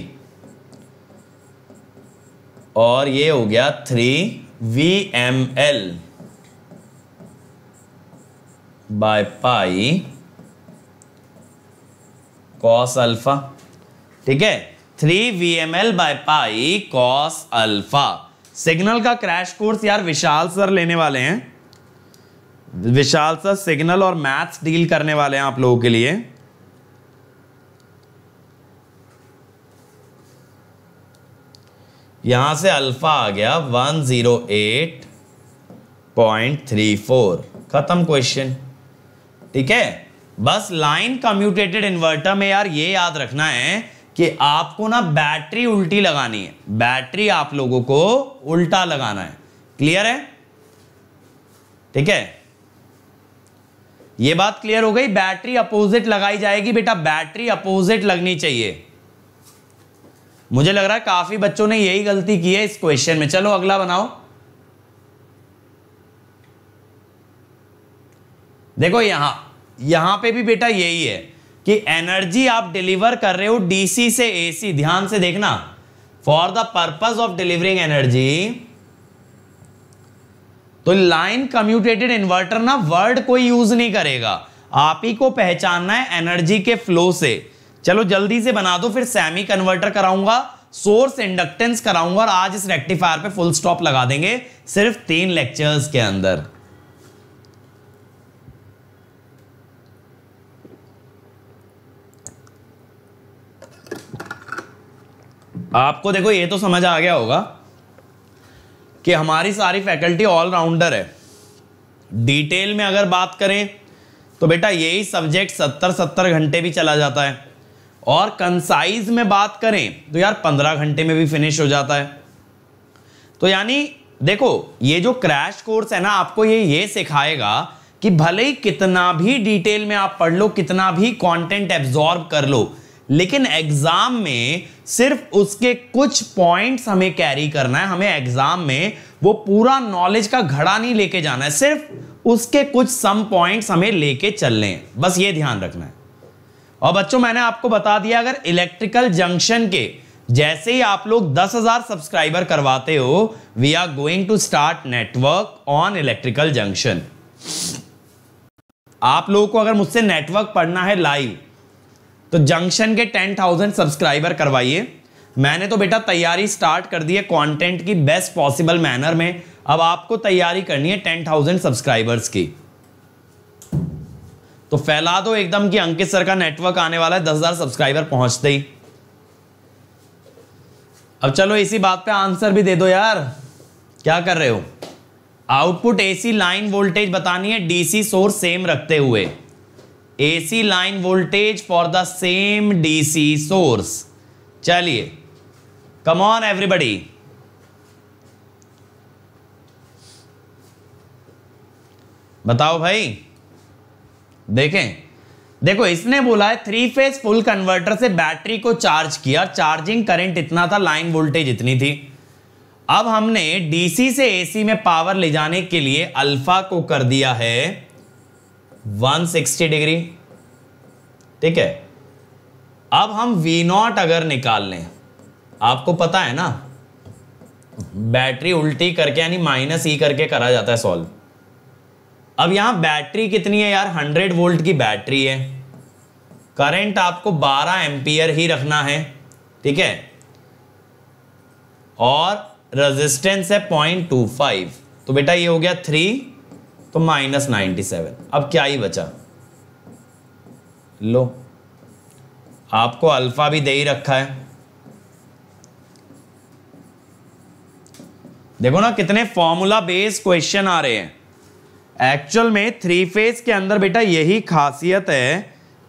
और ये हो गया three V M L by pi cos alpha ठीक है three V M L by pi cos alpha signal का क्रैश कोर्स यार विशाल सर लेने वाले हैं विशाल सर सिग्नल और मैथ्स डील करने वाले हैं आप लोगों के लिए यहां से अल्फा आ गया 108.34 खत्म क्वेश्चन ठीक है बस लाइन कम्यूटेटेड इन्वर्टर में यार ये याद रखना है कि आपको ना बैटरी उल्टी लगानी है बैटरी आप लोगों को उल्टा लगाना है क्लियर है ठीक है ये बात क्लियर हो गई बैटरी अपोजिट लगाई जाएगी बेटा बैटरी अपोजिट लगनी चाहिए मुझे लग रहा है काफी बच्चों ने यही गलती की है इस क्वेश्चन में चलो अगला बनाओ देखो यहां यहां पे भी बेटा यही है कि एनर्जी आप डिलीवर कर रहे हो डीसी से एसी ध्यान से देखना for the purpose of delivering energy तो लाइन कम्यूटेटेड इन्वर्टर ना वर्ड कोई यूज नहीं करेगा आप ही को पहचानना है एनर्जी के फ्लो से चलो जल्दी से बना दो फिर सेमी कन्वर्टर कराऊंगा सोर्स इंडक्टेंस कराऊंगा और आज इस रेक्टिफायर पे फुल स्टॉप लगा देंगे सिर्फ तीन लेक्चर्स के अंदर आपको देखो ये तो समझ आ गया होगा कि हमारी सारी फैकल्टी ऑलराउंडर है डिटेल में अगर बात करें तो बेटा यही सब्जेक्ट सत्तर सत्तर घंटे भी चला जाता है और कंसाइज में बात करें तो यार पंद्रह घंटे में भी फिनिश हो जाता है तो यानी देखो ये जो क्रैश कोर्स है ना आपको ये ये सिखाएगा कि भले ही कितना भी डिटेल में आप पढ़ लो कितना भी कंटेंट एब्जॉर्ब कर लो लेकिन एग्जाम में सिर्फ उसके कुछ पॉइंट्स हमें कैरी करना है हमें एग्जाम में वो पूरा नॉलेज का घड़ा नहीं लेके जाना है सिर्फ उसके कुछ सम पॉइंट्स हमें लेके चलने हैं बस ये ध्यान रखना है और बच्चों मैंने आपको बता दिया अगर इलेक्ट्रिकल जंक्शन के जैसे ही आप लोग 10,000 सब्सक्राइबर करवाते हो we are going to start network on electrical junction आप लोगों को अगर मुझसे नेटवर्क पढ़ना है लाइव तो जंक्शन के टेन थाउजेंड सब्सक्राइबर करवाइए मैंने तो बेटा तैयारी स्टार्ट कर दी है कंटेंट की बेस्ट पॉसिबल मैनर में अब आपको तैयारी करनी है टेन थाउजेंड सब्सक्राइबर्स की तो फैला दो एकदम कि अंकित सर का नेटवर्क आने वाला है दस हजार सब्सक्राइबर पहुंचते ही अब चलो इसी बात पे आंसर भी दे दो यार क्या कर रहे हो आउटपुट एसी लाइन वोल्टेज बतानी है डीसी सोर्स सेम रखते हुए AC line voltage for the same DC source चलिए कम ऑन एवरीबडी बताओ भाई देखें देखो इसने बोला है थ्री फेज फुल कन्वर्टर से बैटरी को चार्ज किया चार्जिंग करंट इतना था लाइन वोल्टेज इतनी थी अब हमने डीसी से एसी में पावर ले जाने के लिए अल्फा को कर दिया है 160 डिग्री ठीक है अब हम वी नॉट अगर निकाल लें आपको पता है ना बैटरी उल्टी करके यानी माइनस ई e करके करा जाता है सॉल्व अब यहां बैटरी कितनी है यार 100 वोल्ट की बैटरी है करंट आपको 12 एम्पियर ही रखना है ठीक है और रेजिस्टेंस है 0.25 तो बेटा ये हो गया थ्री तो माइनस नाइन्टी सेवन अब क्या ही बचा लो आपको अल्फा भी दे ही रखा है देखो ना कितने फॉर्मूला बेस्ड क्वेश्चन आ रहे हैं एक्चुअल में थ्री फेज के अंदर बेटा यही खासियत है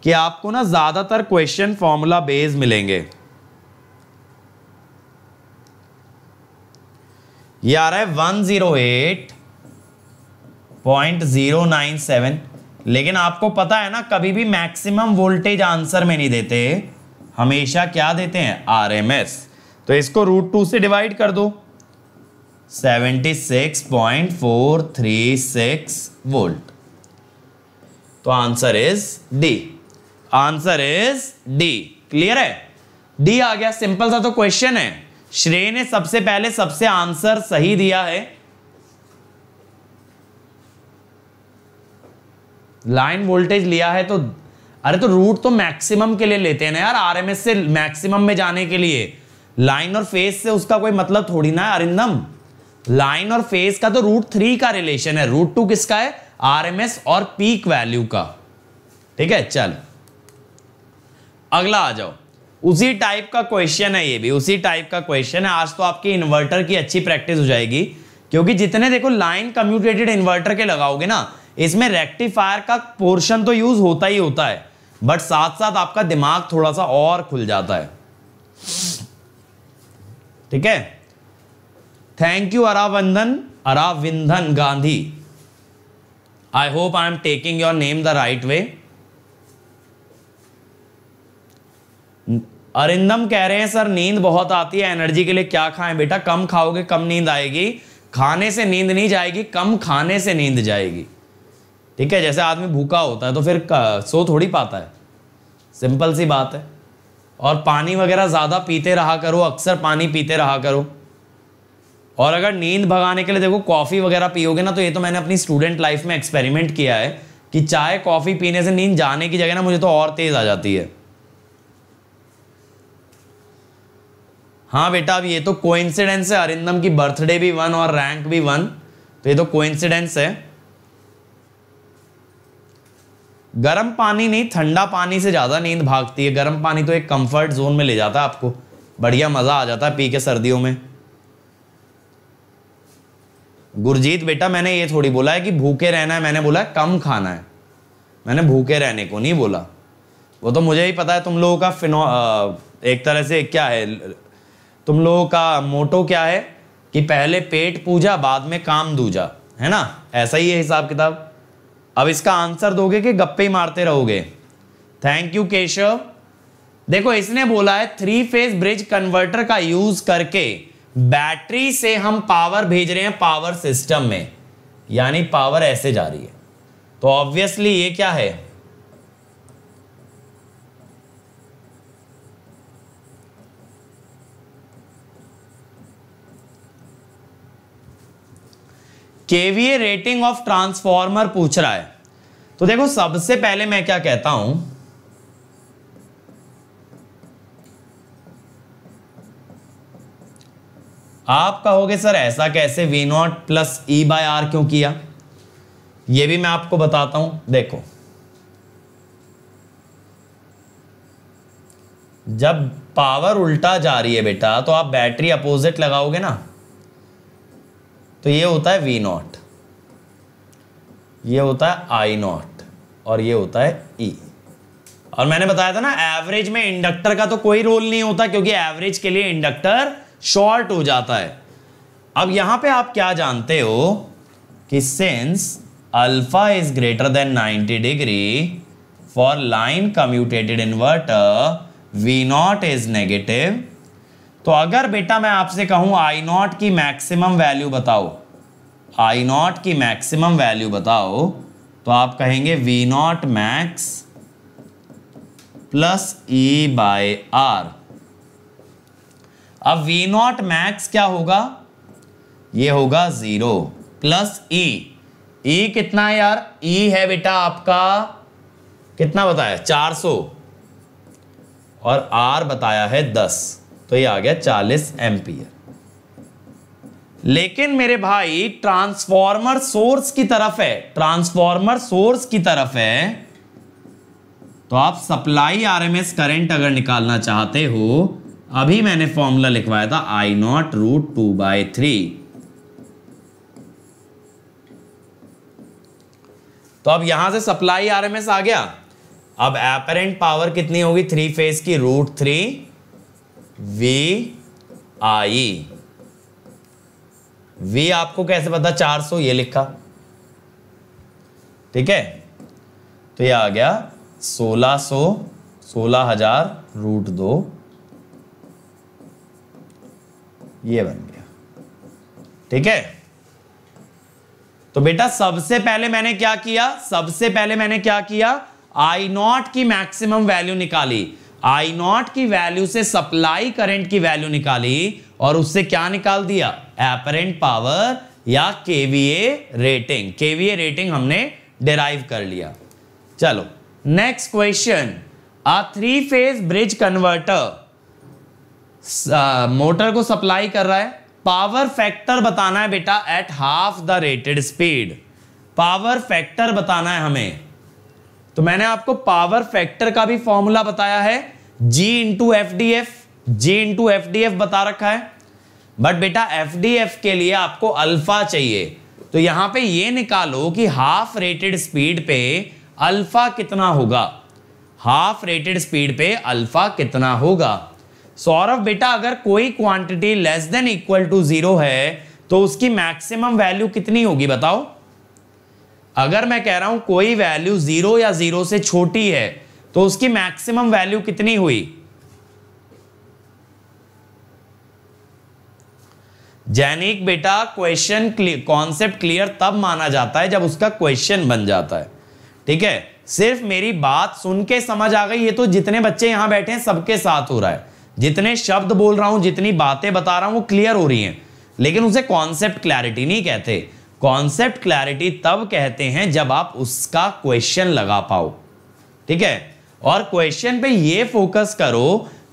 कि आपको ना ज्यादातर क्वेश्चन फॉर्मूला बेस्ड मिलेंगे ये आ रहा है one zero eight point zero nine seven लेकिन आपको पता है ना कभी भी मैक्सिमम वोल्टेज आंसर में नहीं देते हमेशा क्या देते हैं आरएमएस तो इसको रूट टू से डिवाइड कर दो seventy six point four three six volt तो answer is D answer is D clear है डी आ गया सिंपल सा तो क्वेश्चन है श्रेय ने सबसे पहले सबसे आंसर सही दिया है लाइन वोल्टेज लिया है तो अरे तो रूट तो मैक्सिमम के लिए लेते हैं ना यार आरएमएस से मैक्सिमम में जाने के लिए लाइन और फेस से उसका कोई मतलब थोड़ी ना है अरिंदम लाइन और फेज का तो रूट थ्री का रिलेशन है रूट टू किसका है आरएमएस और पीक वैल्यू का ठीक है चल अगला आ जाओ उसी टाइप का क्वेश्चन है ये भी उसी टाइप का क्वेश्चन है आज तो आपकी इन्वर्टर की अच्छी प्रैक्टिस हो जाएगी क्योंकि जितने देखो लाइन कम्यूटेटेड इन्वर्टर के लगाओगे ना इसमें रेक्टिफायर का पोर्शन तो यूज होता ही होता है बट साथ साथ आपका दिमाग थोड़ा सा और खुल जाता है ठीक है thank you Aravandhan Aravindhan Gandhi I hope I am taking your name the right way Arindam कह रहे हैं सर नींद बहुत आती है एनर्जी के लिए क्या खाएं बेटा कम खाओगे कम नींद आएगी खाने से नींद नहीं जाएगी कम खाने से नींद जाएगी ठीक है जैसे आदमी भूखा होता है तो फिर सो थोड़ी पाता है सिंपल सी बात है और पानी वगैरह ज़्यादा पीते रहा करो अक्सर पानी पीते रहा करो और अगर नींद भगाने के लिए देखो कॉफ़ी वगैरह पियोगे ना तो ये तो मैंने अपनी स्टूडेंट लाइफ में एक्सपेरिमेंट किया है कि चाय कॉफ़ी पीने से नींद जाने की जगह ना मुझे तो और तेज़ आ जाती है हाँ बेटा अब ये तो कोइंसिडेंस है अरिंदम की बर्थडे भी वन और रैंक भी वन तो ये तो कोइंसिडेंस है गर्म पानी नहीं ठंडा पानी से ज़्यादा नींद भागती है गर्म पानी तो एक कंफर्ट जोन में ले जाता है आपको बढ़िया मज़ा आ जाता है पी के सर्दियों में गुरजीत बेटा मैंने ये थोड़ी बोला है कि भूखे रहना है मैंने बोला है कम खाना है मैंने भूखे रहने को नहीं बोला वो तो मुझे ही पता है तुम लोगों का फिनो एक तरह से क्या है तुम लोगों का मोटो क्या है कि पहले पेट पूजा बाद में काम दूजा है ना ऐसा ही है हिसाब किताब अब इसका आंसर दोगे कि गप्पे ही मारते रहोगे थैंक यू केशव देखो इसने बोला है थ्री फेज ब्रिज कन्वर्टर का यूज करके बैटरी से हम पावर भेज रहे हैं पावर सिस्टम में यानी पावर ऐसे जा रही है तो ऑब्वियसली ये क्या है केवीए रेटिंग ऑफ ट्रांसफॉर्मर पूछ रहा है तो देखो सबसे पहले मैं क्या कहता हूं आप कहोगे सर ऐसा कैसे V naught plus E by R क्यों किया ये भी मैं आपको बताता हूं देखो जब पावर उल्टा जा रही है बेटा तो आप बैटरी अपोजिट लगाओगे ना तो ये होता है वी नॉट ये होता है आई नॉट और ये होता है ई e. और मैंने बताया था ना एवरेज में इंडक्टर का तो कोई रोल नहीं होता क्योंकि एवरेज के लिए इंडक्टर शॉर्ट हो जाता है अब यहां पे आप क्या जानते हो कि since alpha is greater than 90 degree for line commutated inverter V naught is negative तो अगर बेटा मैं आपसे कहूं आई नॉट की मैक्सिमम वैल्यू बताओ आई नॉट की मैक्सिमम वैल्यू बताओ तो आप कहेंगे V naught max plus E by R अब वी नॉट मैक्स क्या होगा ये होगा ज़ीरो प्लस ई ई कितना है यार ई e है बेटा आपका कितना बताया 400 और आर बताया है तो ये आ गया चालीस एम्पियर लेकिन मेरे भाई ट्रांसफॉर्मर सोर्स की तरफ है ट्रांसफॉर्मर सोर्स की तरफ है तो आप सप्लाई आरएमएस करंट अगर निकालना चाहते हो अभी मैंने फॉर्मूला लिखवाया था I naught root two by three तो अब यहां से सप्लाई आरएमएस आ गया अब एपरेंट पावर कितनी होगी थ्री फेज की रूट थ्री वी आई वी आपको कैसे पता 400 ये लिखा ठीक है तो ये आ गया 1600 16000 रूट दो ये बन गया ठीक है तो बेटा सबसे पहले मैंने क्या किया सबसे पहले मैंने क्या किया आई नॉट की मैक्सिमम वैल्यू निकाली आई नॉट की वैल्यू से सप्लाई करंट की वैल्यू निकाली और उससे क्या निकाल दिया एपरेंट पावर या केवीए रेटिंग केवीए रेटिंग हमने डिराइव कर लिया चलो next question a three phase bridge converter motor को सप्लाई कर रहा है पावर फैक्टर बताना है बेटा at half the rated speed power factor बताना है हमें तो मैंने आपको पावर फैक्टर का भी फॉर्मूला बताया है G into F D F G into F D F बता रखा है बट बेटा एफ डी एफ के लिए आपको अल्फा चाहिए तो यहां पे ये निकालो कि हाफ रेटेड स्पीड पे अल्फा कितना होगा हाफ रेटेड स्पीड पे अल्फा कितना होगा सौरभ बेटा अगर कोई quantity less than equal to zero है तो उसकी मैक्सिमम वैल्यू कितनी होगी बताओ अगर मैं कह रहा हूं कोई वैल्यू जीरो या जीरो से छोटी है तो उसकी मैक्सिमम वैल्यू कितनी हुई जैनिक बेटा क्वेश्चन कॉन्सेप्ट क्लियर तब माना जाता है जब उसका क्वेश्चन बन जाता है ठीक है सिर्फ मेरी बात सुन के समझ आ गई ये तो जितने बच्चे यहां बैठे हैं सबके साथ हो रहा है जितने शब्द बोल रहा हूं जितनी बातें बता रहा हूं वो क्लियर हो रही हैं लेकिन उसे कॉन्सेप्ट क्लैरिटी नहीं कहते कॉन्सेप्ट क्लैरिटी तब कहते हैं जब आप उसका क्वेश्चन लगा पाओ ठीक है और क्वेश्चन पे ये फोकस करो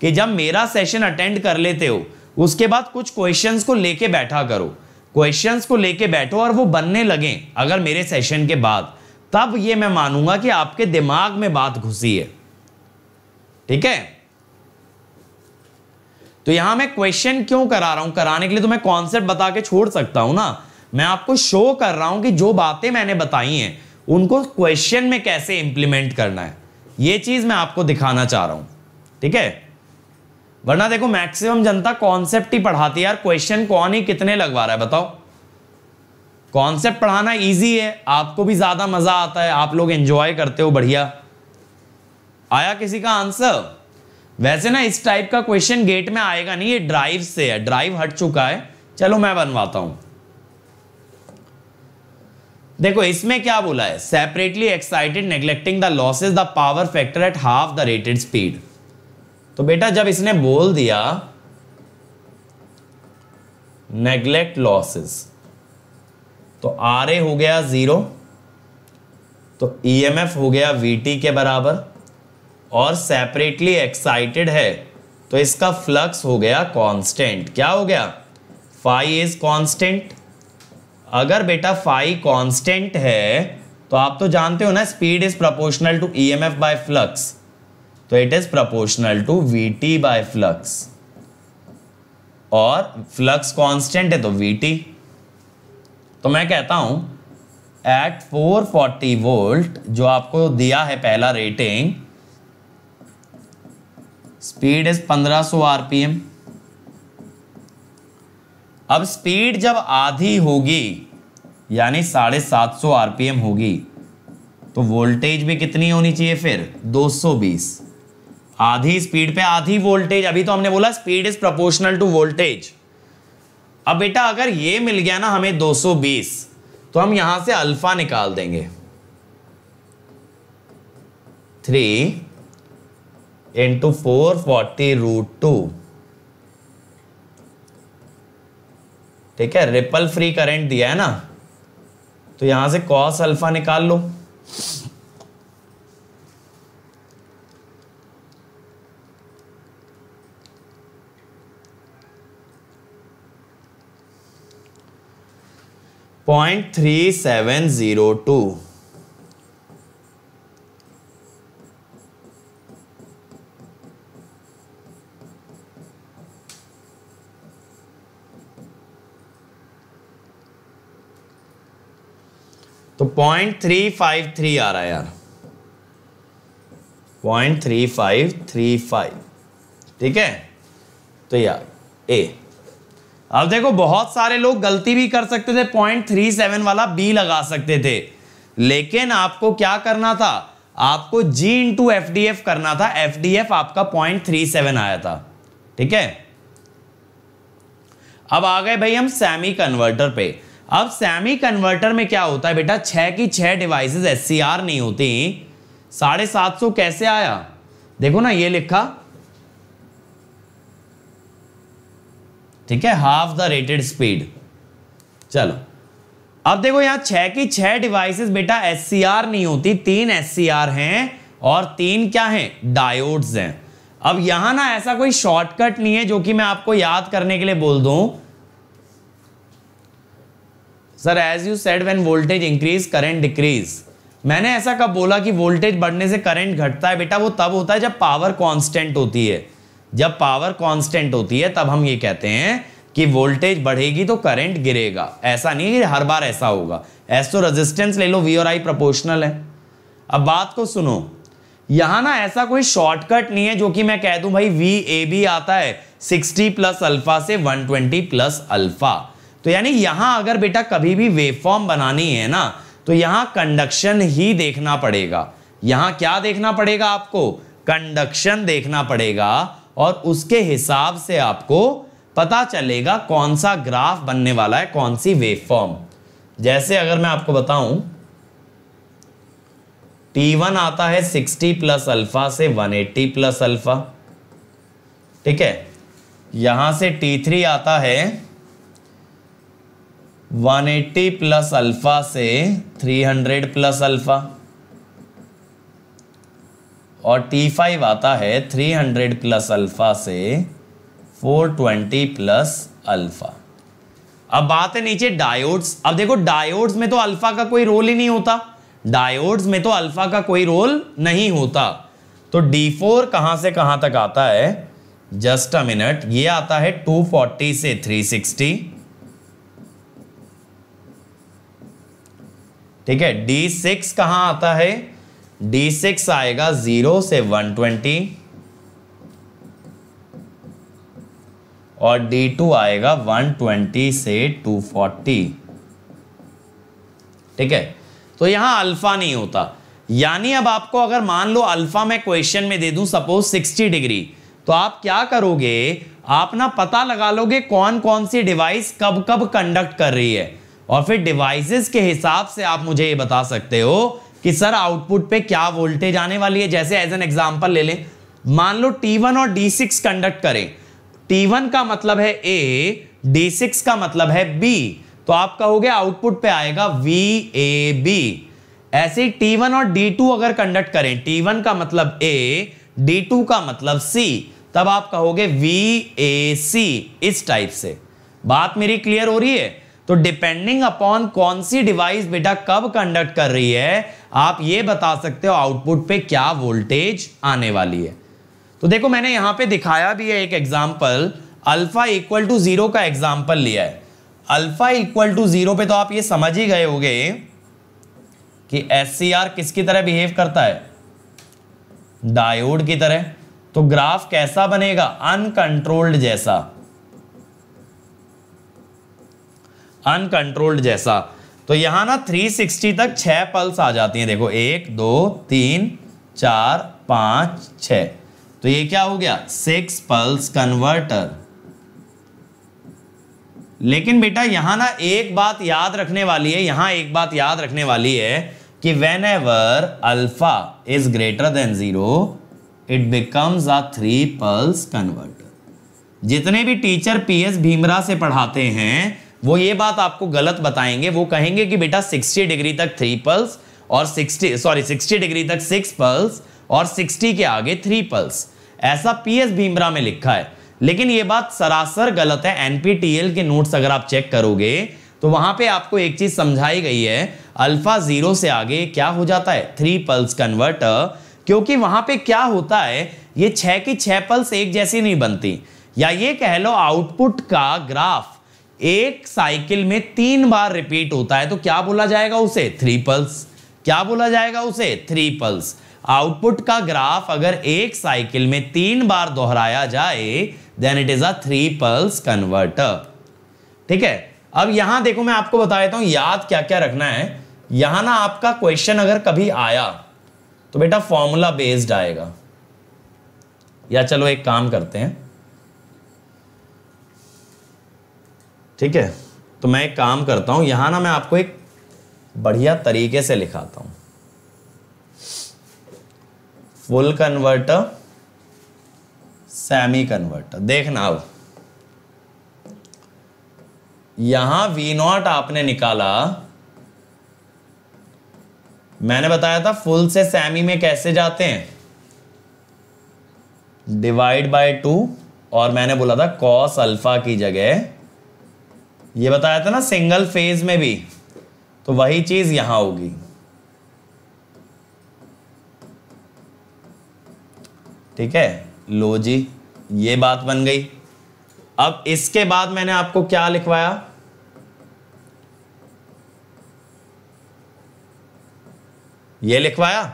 कि जब मेरा सेशन अटेंड कर लेते हो उसके बाद कुछ क्वेश्चंस को लेके बैठा करो क्वेश्चंस को लेके बैठो और वो बनने लगे अगर मेरे सेशन के बाद तब ये मैं मानूंगा कि आपके दिमाग में बात घुसी है ठीक है तो यहां मैं क्वेश्चन क्यों करा रहा हूं कराने के लिए तो मैं कॉन्सेप्ट बता के छोड़ सकता हूं ना मैं आपको शो कर रहा हूं कि जो बातें मैंने बताई हैं उनको क्वेश्चन में कैसे इंप्लीमेंट करना है ये चीज मैं आपको दिखाना चाह रहा हूं ठीक है वरना देखो मैक्सिमम जनता कॉन्सेप्ट ही पढ़ाती है यार क्वेश्चन कौन ही कितने लगवा रहा है बताओ कॉन्सेप्ट पढ़ाना इजी है आपको भी ज्यादा मजा आता है आप लोग एंजॉय करते हो बढ़िया आया किसी का आंसर वैसे ना इस टाइप का क्वेश्चन गेट में आएगा नहीं ये ड्राइव से है ड्राइव हट चुका है चलो मैं बनवाता हूं देखो इसमें क्या बोला है separately excited neglecting the is the power factor at half the rated speed तो बेटा जब इसने बोल दिया नेग्लेक्ट लॉसेस तो आर ए हो गया जीरो तो ई एम एफ हो गया वी टी के बराबर और सेपरेटली एक्साइटेड है तो इसका फ्लक्स हो गया कांस्टेंट क्या हो गया फाइव इज कांस्टेंट अगर बेटा फाइव कांस्टेंट है तो आप तो जानते हो ना speed is proportional to E M F by flux तो it is proportional to V T by flux और फ्लक्स कांस्टेंट है तो वी टी तो मैं कहता हूं एट 440 वोल्ट जो आपको दिया है पहला रेटिंग स्पीड इज 1500 आरपीएम अब स्पीड जब आधी होगी यानी साढ़े सात सौ आरपीएम होगी तो वोल्टेज भी कितनी होनी चाहिए फिर 220 आधी स्पीड पे आधी वोल्टेज अभी तो हमने बोला speed is proportional to voltage अब बेटा अगर ये मिल गया ना हमें 220 तो हम यहां से अल्फा निकाल देंगे three into four forty root two ठीक है रिपल फ्री करंट दिया है ना तो यहां से कॉस अल्फा निकाल लो point three seven zero two तो पॉइंट थ्री फाइव थ्री आ रहा है यार point three five three five ठीक है तो यार ए अब देखो बहुत सारे लोग गलती भी कर सकते थे पॉइंट थ्री सेवन वाला बी लगा सकते थे लेकिन आपको क्या करना था आपको G into F D F करना था एफ डी एफ आपका पॉइंट थ्री सेवन आया था ठीक है अब आ गए भाई हम सेमी कन्वर्टर पे अब सेमी कन्वर्टर में क्या होता है बेटा छः की छः डिवाइसेस एस नहीं होती साढ़े सात सौ कैसे आया देखो ना ये लिखा ठीक है हाफ द रेटेड स्पीड चलो अब देखो यहाँ छः की छः डिवाइसेस बेटा एस नहीं होती तीन एस हैं और तीन क्या हैं डायोड्स हैं अब यहाँ ना ऐसा कोई शॉर्टकट नहीं है जो कि मैं आपको याद करने के लिए बोल दूँ sir as you said when voltage increase current decrease मैंने ऐसा कब बोला कि वोल्टेज बढ़ने से करंट घटता है बेटा वो तब होता है जब पावर कांस्टेंट होती है जब पावर कांस्टेंट होती है तब हम ये कहते हैं कि वोल्टेज बढ़ेगी तो करंट गिरेगा ऐसा नहीं है हर बार ऐसा होगा ऐसा तो रेजिस्टेंस ले लो वी और आई प्रोपोर्शनल है अब बात को सुनो यहां ना ऐसा कोई शॉर्टकट नहीं है जो कि मैं कह दू भाई वी ए बी आता है सिक्सटी प्लस अल्फा से ट्वेंटी प्लस अल्फा तो यानी यहां अगर बेटा कभी भी वेवफॉर्म बनानी है ना तो यहां कंडक्शन ही देखना पड़ेगा यहां क्या देखना पड़ेगा आपको कंडक्शन देखना पड़ेगा और उसके हिसाब से आपको पता चलेगा कौन सा ग्राफ बनने वाला है कौन सी वेवफॉर्म जैसे अगर मैं आपको बताऊं T1 आता है 60 प्लस अल्फा से 180 प्लस अल्फा ठीक है यहां से T3 आता है 180 प्लस अल्फा से 300 प्लस अल्फा और T5 आता है 300 प्लस अल्फा से 420 प्लस अल्फा अब बात है नीचे डायोड्स अब देखो डायोड्स में तो अल्फा का कोई रोल ही नहीं होता डायोड्स में तो अल्फा का कोई रोल नहीं होता तो D4 फोर कहां से कहां तक आता है जस्ट अ मिनट ये आता है 240 से 360 ठीक है डी सिक्स कहां आता है डी सिक्स आएगा जीरो से वन ट्वेंटी और डी टू आएगा वन ट्वेंटी से टू फोर्टी ठीक है तो यहां अल्फा नहीं होता यानी अब आपको अगर मान लो अल्फा मैं क्वेश्चन में दे दूं सपोज सिक्सटी डिग्री तो आप क्या करोगे आप ना पता लगा लोगे कौन कौन सी डिवाइस कब कब कंडक्ट कर रही है और फिर डिवाइसेस के हिसाब से आप मुझे ये बता सकते हो कि सर आउटपुट पे क्या वोल्टेज आने वाली है जैसे एज एन एग्जांपल ले लें मान लो T1 और D6 कंडक्ट करें T1 का मतलब है A D6 का मतलब है B तो आप कहोगे आउटपुट पे आएगा वी ए बी ऐसे ही T1 और D2 अगर कंडक्ट करें T1 का मतलब A D2 का मतलब C तब आप कहोगे वी ए सी इस टाइप से बात मेरी क्लियर हो रही है तो डिपेंडिंग अपॉन कौन सी डिवाइस बेटा कब कंडक्ट कर रही है आप ये बता सकते हो आउटपुट पे क्या वोल्टेज आने वाली है तो देखो मैंने यहां पे दिखाया भी है एक example alpha equal to zero का एग्जाम्पल लिया है अल्फा इक्वल टू जीरो पे तो आप ये समझ ही गए गए कि एस किसकी तरह बिहेव करता है डायोड की तरह तो ग्राफ कैसा बनेगा अनकंट्रोल्ड जैसा अनकंट्रोल्ड जैसा तो यहां ना 360 तक छह पल्स आ जाती हैं देखो एक दो तीन चार पाँच छ तो ये क्या हो गया सिक्स पल्स कन्वर्टर लेकिन बेटा यहाँ ना एक बात याद रखने वाली है यहां एक बात याद रखने वाली है कि whenever alpha is greater than zero it becomes a three pulse converter जितने भी टीचर पीएस भीमरा से पढ़ाते हैं वो ये बात आपको गलत बताएंगे वो कहेंगे कि बेटा 60 डिग्री तक थ्री पल्स और 60 सॉरी 60 डिग्री तक सिक्स पल्स और 60 के आगे थ्री पल्स ऐसा पी एस भीमरा में लिखा है लेकिन ये बात सरासर गलत है एनपीटीएल के नोट्स अगर आप चेक करोगे तो वहां पे आपको एक चीज समझाई गई है अल्फा जीरो से आगे क्या हो जाता है थ्री पल्स कन्वर्टर क्योंकि वहां पे क्या होता है ये छह की छह पल्स एक जैसी नहीं बनती या ये कह लो आउटपुट का ग्राफ एक साइकिल में तीन बार रिपीट होता है तो क्या बोला जाएगा उसे थ्री पल्स क्या बोला जाएगा उसे थ्री पल्स आउटपुट का ग्राफ अगर एक साइकिल में तीन बार दोहराया जाए then it is a three pulse converter ठीक है अब यहां देखो मैं आपको बता देता हूं याद क्या क्या रखना है यहां ना आपका क्वेश्चन अगर कभी आया तो बेटा फॉर्मूला बेस्ड आएगा या चलो एक काम करते हैं ठीक है तो मैं एक काम करता हूं यहां ना मैं आपको एक बढ़िया तरीके से लिखाता हूं फुल कन्वर्टर सेमी कन्वर्टर देखना अब यहां वी नॉट आपने निकाला मैंने बताया था फुल से सेमी में कैसे जाते हैं डिवाइड बाय टू और मैंने बोला था कॉस अल्फा की जगह ये बताया था ना सिंगल फेज में भी तो वही चीज यहां होगी ठीक है लो जी ये बात बन गई अब इसके बाद मैंने आपको क्या लिखवाया ये लिखवाया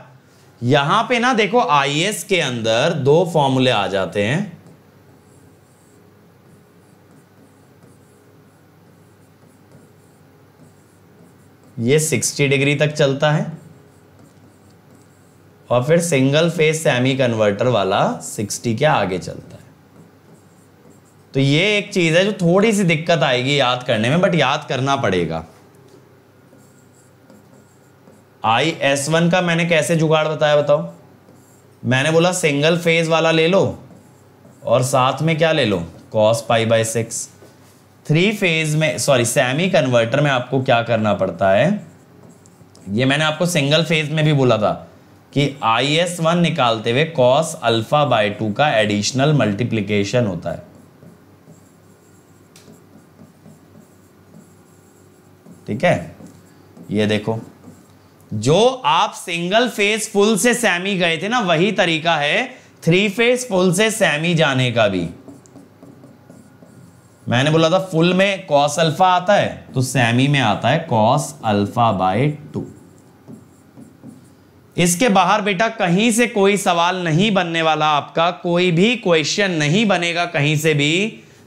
यहां पे ना देखो आईएएस के अंदर दो फॉर्मूले आ जाते हैं ये 60 डिग्री तक चलता है और फिर सिंगल फेज सेमी कन्वर्टर वाला 60 के आगे चलता है तो ये एक चीज़ है जो थोड़ी सी दिक्कत आएगी याद करने में बट याद करना पड़ेगा आई एस वन का मैंने कैसे जुगाड़ बताया बताओ मैंने बोला सिंगल फेज वाला ले लो और साथ में क्या ले लो cos pi by six three phase में सॉरी सेमी कन्वर्टर में आपको क्या करना पड़ता है ये मैंने आपको सिंगल फेज में भी बोला था कि आई एस वन निकालते हुए कॉस अल्फा बाय टू का एडिशनल मल्टीप्लीकेशन होता है ठीक है ये देखो जो आप सिंगल फेज फुल से सेमी गए थे ना वही तरीका है थ्री फेज फुल से सेमी जाने का भी मैंने बोला था फुल में कॉस अल्फा आता है तो सेमी में आता है कॉस अल्फा बाय टू इसके बाहर बेटा कहीं से कोई सवाल नहीं बनने वाला आपका कोई भी क्वेश्चन नहीं बनेगा कहीं से भी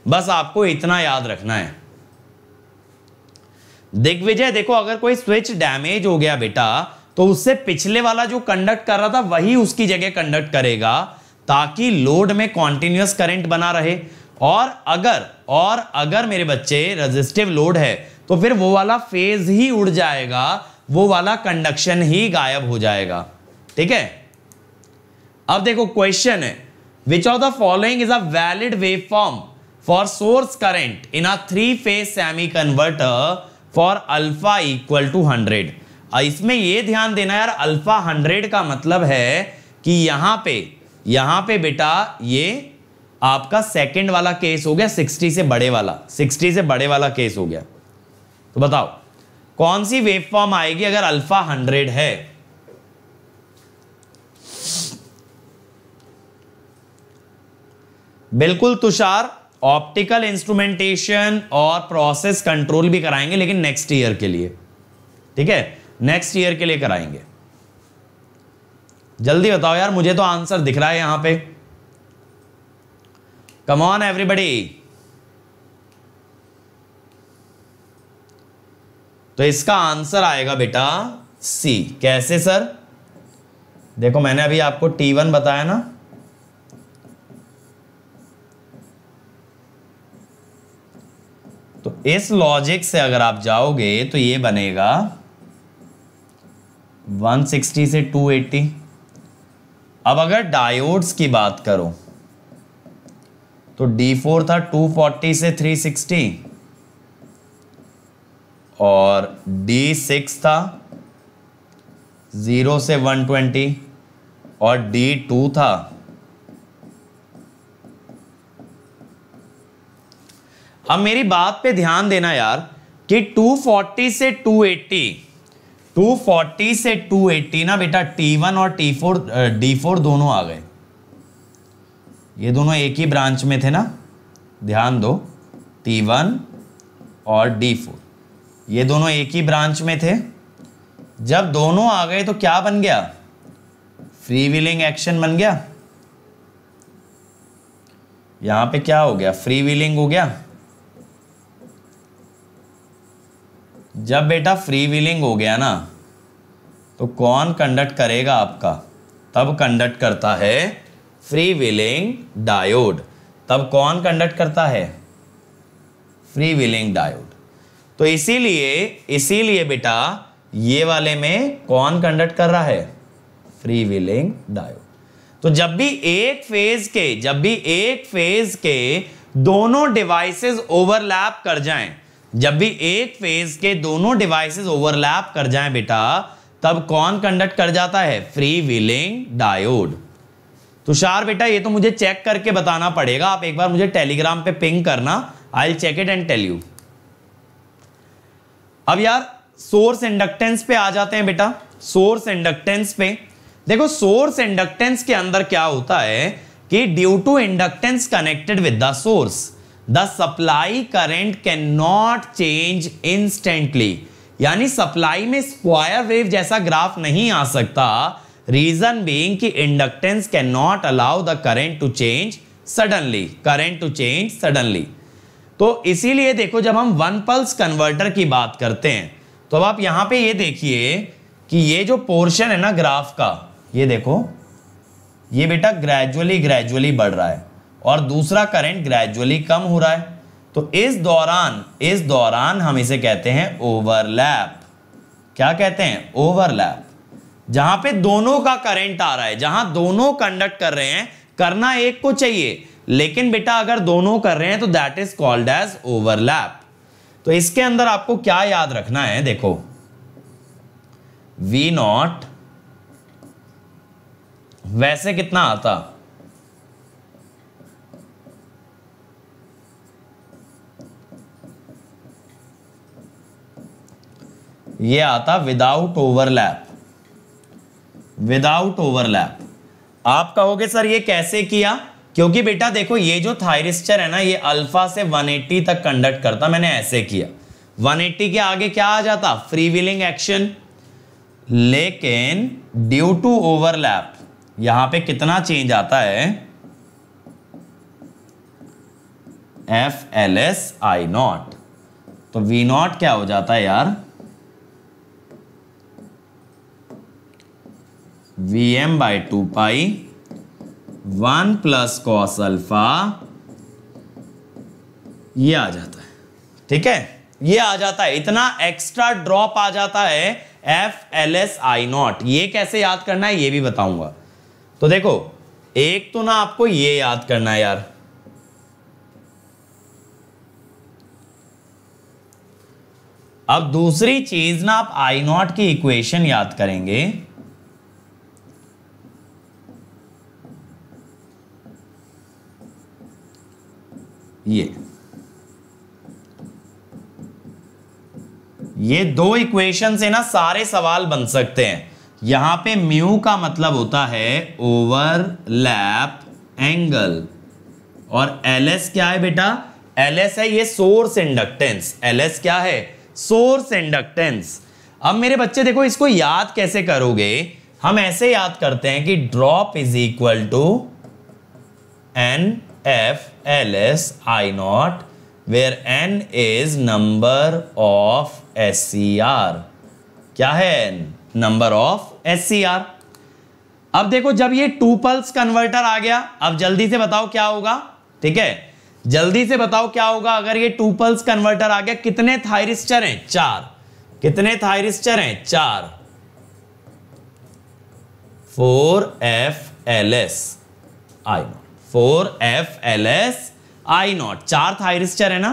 बस आपको इतना याद रखना है दिग्विजय देखो अगर कोई स्विच डैमेज हो गया बेटा तो उससे पिछले वाला जो कंडक्ट कर रहा था वही उसकी जगह कंडक्ट करेगा ताकि लोड में कॉन्टिन्यूस करंट बना रहे और अगर और अगर मेरे बच्चे रजिस्टिव लोड है तो फिर वो वाला फेज ही उड़ जाएगा वो वाला कंडक्शन ही गायब हो जाएगा ठीक है अब देखो क्वेश्चन है which of the following is a valid wave form for source current in a three phase semi converter for alpha equal to hundred इसमें यह ध्यान देना यार अल्फा हंड्रेड का मतलब है कि यहां पे यहां पे बेटा ये आपका सेकंड वाला केस हो गया 60 से बड़े वाला 60 से बड़े वाला केस हो गया तो बताओ कौन सी वेव फॉर्म आएगी अगर अल्फा 100 है बिल्कुल तुषार ऑप्टिकल इंस्ट्रूमेंटेशन और प्रोसेस कंट्रोल भी कराएंगे लेकिन नेक्स्ट ईयर के लिए ठीक है नेक्स्ट ईयर के लिए कराएंगे जल्दी बताओ यार मुझे तो आंसर दिख रहा है यहां पे कम ऑन एवरीबडी तो इसका आंसर आएगा बेटा सी कैसे सर देखो मैंने अभी आपको टी वन बताया ना तो इस लॉजिक से अगर आप जाओगे तो ये बनेगा 160 से 280 अब अगर डायोड्स की बात करो तो D4 था 240 से 360 और D6 था 0 से 120 और D2 था अब मेरी बात पे ध्यान देना यार कि 240 से 280 240 से 280 ना बेटा T1 और T4 D4 दोनों आ गए ये दोनों एक ही ब्रांच में थे ना ध्यान दो टी वन और डी फोर ये दोनों एक ही ब्रांच में थे जब दोनों आ गए तो क्या बन गया फ्री व्हीलिंग एक्शन बन गया यहां पे क्या हो गया फ्री व्हीलिंग हो गया जब बेटा फ्री व्हीलिंग हो गया ना तो कौन कंडक्ट करेगा आपका तब कंडक्ट करता है फ्री विलिंग डायोड तब कौन कंडक्ट करता है फ्री विलिंग डायोड तो इसीलिए इसीलिए बेटा ये वाले में कौन कंडक्ट कर रहा है फ्री विलिंग डायोड तो जब भी एक फेज के जब भी एक फेज के दोनों डिवाइसेस ओवरलैप कर जाएं जब भी एक फेज के दोनों डिवाइसेस ओवरलैप कर जाएं बेटा तब कौन कंडक्ट कर जाता है फ्री व्हीलिंग डायोड तुषार तो बेटा ये तो मुझे चेक करके बताना पड़ेगा आप एक बार मुझे टेलीग्राम पे पिंग करना I check it and tell you अब यार सोर्स इंडक्टेंस पे आ जाते हैं बेटा सोर्स इंडक्टेंस पे देखो सोर्स इंडक्टेंस के अंदर क्या होता है कि due to inductance connected with the source the supply current can not change instantly यानी सप्लाई में स्क्वायर वेव जैसा ग्राफ नहीं आ सकता रीजन बीइंग कि inductance can not allow the current to change suddenly current to change suddenly तो इसीलिए देखो जब हम वन पल्स कन्वर्टर की बात करते हैं तो अब आप यहां पे ये देखिए कि ये जो पोर्शन है ना ग्राफ का ये देखो ये बेटा ग्रेजुअली ग्रेजुअली बढ़ रहा है और दूसरा करंट ग्रेजुअली कम हो रहा है तो इस दौरान इस दौरान हम इसे कहते हैं ओवरलैप क्या कहते हैं ओवरलैप जहां पे दोनों का करंट आ रहा है जहां दोनों कंडक्ट कर रहे हैं करना एक को चाहिए लेकिन बेटा अगर दोनों कर रहे हैं तो that is called as overlap तो इसके अंदर आपको क्या याद रखना है देखो वी नॉट वैसे कितना आता ये आता विदाउट ओवरलैप विदाउट ओवरलैप आप कहोगे सर ये कैसे किया क्योंकि बेटा देखो ये जो थायरिस्टर है ना ये अल्फा से 180 तक कंडक्ट करता मैंने ऐसे किया 180 के आगे क्या आ जाता फ्री व्हीलिंग एक्शन लेकिन ड्यू टू ओवरलैप यहां पे कितना चेंज आता है F L S I naught तो वी नॉट क्या हो जाता है यार V M by two pi one plus cos alpha ये आ जाता है ठीक है ये आ जाता है इतना एक्स्ट्रा ड्रॉप आ जाता है F L S I naught ये कैसे याद करना है ये भी बताऊंगा तो देखो एक तो ना आपको ये याद करना है यार अब दूसरी चीज ना आप आई नॉट की इक्वेशन याद करेंगे ये ये दो इक्वेशन से ना सारे सवाल बन सकते हैं यहां पे म्यू का मतलब होता है ओवरलैप एंगल और एल एस क्या है बेटा एल एस है ये सोर्स इंडक्टेंस एल एस क्या है सोर्स इंडक्टेंस अब मेरे बच्चे देखो इसको याद कैसे करोगे हम ऐसे याद करते हैं कि drop is equal to N F L S I naught where N is number of S C R क्या है N number of S C R अब देखो जब ये टू पल्स कन्वर्टर आ गया अब जल्दी से बताओ क्या होगा ठीक है जल्दी से बताओ क्या होगा अगर ये टू पल्स कन्वर्टर आ गया कितने थायरिस्टर हैं चार कितने थायरिस्टर हैं चार four F L S I four F L S I naught चार थायरिस्टर है ना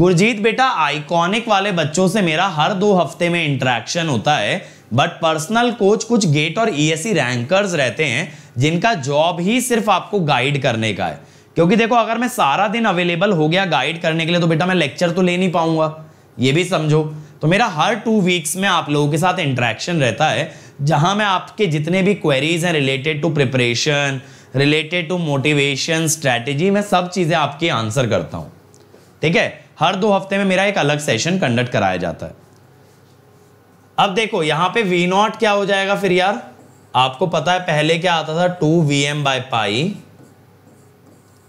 गुरजीत बेटा आइकॉनिक वाले बच्चों से मेरा हर दो हफ्ते में इंटरेक्शन होता है बट पर्सनल कोच कुछ गेट और ईएससी e रैंकर्स रहते हैं जिनका जॉब ही सिर्फ आपको गाइड करने का है क्योंकि देखो अगर मैं सारा दिन अवेलेबल हो गया गाइड करने के लिए तो बेटा मैं लेक्चर तो ले नहीं पाऊंगा ये भी समझो तो मेरा हर टू वीक्स में आप लोगों के साथ इंटरेक्शन रहता है जहां मैं आपके जितने भी क्वेरीज हैं related to preparation related to motivation strategy मैं सब चीज़ें आपकी आंसर करता हूँ ठीक है हर दो हफ्ते में मेरा एक अलग सेशन कंडक्ट कराया जाता है अब देखो यहाँ पे V नॉट क्या हो जाएगा फिर यार आपको पता है पहले क्या आता था two V M by pi